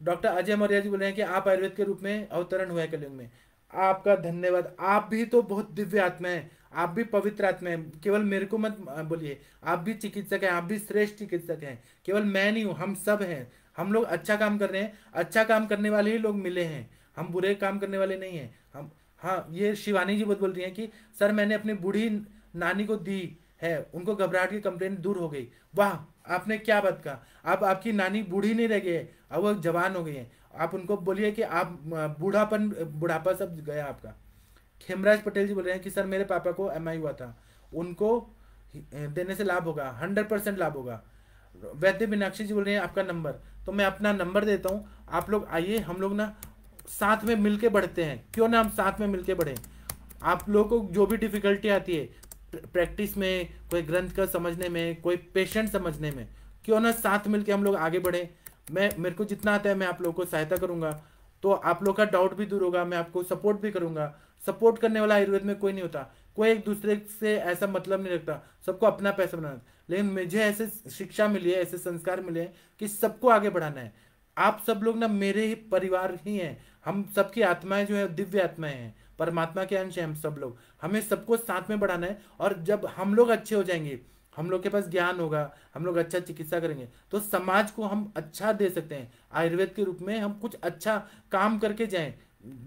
डॉक्टर अजय मौर्या जी बोल रहे हैं कि आप आयुर्वेद के रूप में अवतरण हुआ है कलयुग में आपका धन्यवाद आप भी तो बहुत दिव्य आत्मा है आप भी पवित्र आत्मा है केवल मेरे को मत बोलिए आप भी चिकित्सक हैं आप भी श्रेष्ठ चिकित्सक हैं केवल मैं नहीं हूँ हम सब हैं हम लोग अच्छा काम कर रहे हैं अच्छा काम करने वाले ही लोग मिले हैं हम बुरे काम करने वाले नहीं हैं हम हाँ ये शिवानी जी बहुत बोल रही हैं कि सर मैंने अपनी बूढ़ी नानी को दी है उनको घबराहट की कंप्लेन दूर हो गई वाह आपने क्या बात कहा अब आपकी नानी बूढ़ी नहीं रह गई है अब वो जवान हो गई है आप उनको बोलिए कि आप बूढ़ापन बुढ़ापा सब गया आपका खेमराज पटेल जी बोल रहे हैं कि सर मेरे पापा को एम हुआ था उनको देने से लाभ होगा हंड्रेड परसेंट लाभ होगा वैद्य मीनाक्षी जी बोल रहे हैं आपका नंबर तो मैं अपना नंबर देता हूँ आप लोग आइए हम लोग ना साथ में मिलके बढ़ते हैं क्यों ना हम साथ में मिलके बढ़ें आप लोगों को जो भी डिफ़िकल्टी आती है प्रैक्टिस में कोई ग्रंथ का समझने में कोई पेशेंट समझने में क्यों ना साथ मिलके हम लोग आगे बढ़ें मैं मेरे को जितना आता है मैं आप लोगों को सहायता करूंगा तो आप लोग का डाउट भी दूर होगा मैं आपको सपोर्ट भी करूंगा सपोर्ट करने वाला आयुर्वेद में कोई नहीं होता कोई एक दूसरे से ऐसा मतलब नहीं रखता सबको अपना पैसा बनाना लेकिन मुझे ऐसे शिक्षा मिली है ऐसे संस्कार मिले हैं कि सबको आगे बढ़ाना है आप सब लोग ना मेरे ही परिवार ही हैं हम सबकी आत्माएं जो है दिव्य आत्माएं हैं परमात्मा के अंश हैं हम सब लोग हमें सबको साथ में बढ़ाना है और जब हम लोग अच्छे हो जाएंगे हम लोग के पास ज्ञान होगा हम लोग अच्छा चिकित्सा करेंगे तो समाज को हम अच्छा दे सकते हैं आयुर्वेद के रूप में हम कुछ अच्छा काम करके जाएं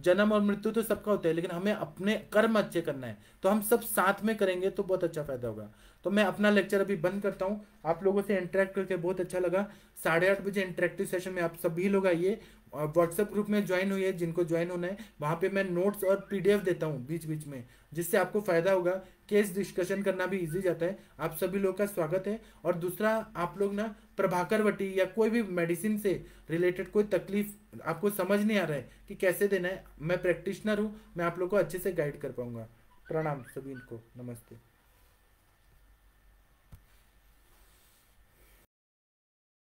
जन्म और मृत्यु तो सबका होता है लेकिन हमें अपने कर्म अच्छे करना है तो हम सब साथ में करेंगे तो बहुत अच्छा फायदा होगा तो मैं अपना लेक्चर अभी बंद करता हूँ आप लोगों से इंटरेक्ट करके बहुत अच्छा लगा साढ़े आठ बजे इंटरेक्टिव सेशन में आप सभी लोग आइए व्हाट्सएप ग्रुप में ज्वाइन हुई है जिनको ज्वाइन होना है वहाँ पे मैं नोट्स और पीडीएफ देता हूँ बीच बीच में जिससे आपको फ़ायदा होगा केस डिस्कशन करना भी इजी जाता है आप सभी लोग का स्वागत है और दूसरा आप लोग ना प्रभाकर वटी या कोई भी मेडिसिन से रिलेटेड कोई तकलीफ आपको समझ नहीं आ रहा है कि कैसे देना है मैं प्रैक्टिशनर हूँ मैं आप लोग को अच्छे से गाइड कर पाऊँगा प्रणाम सभी को नमस्ते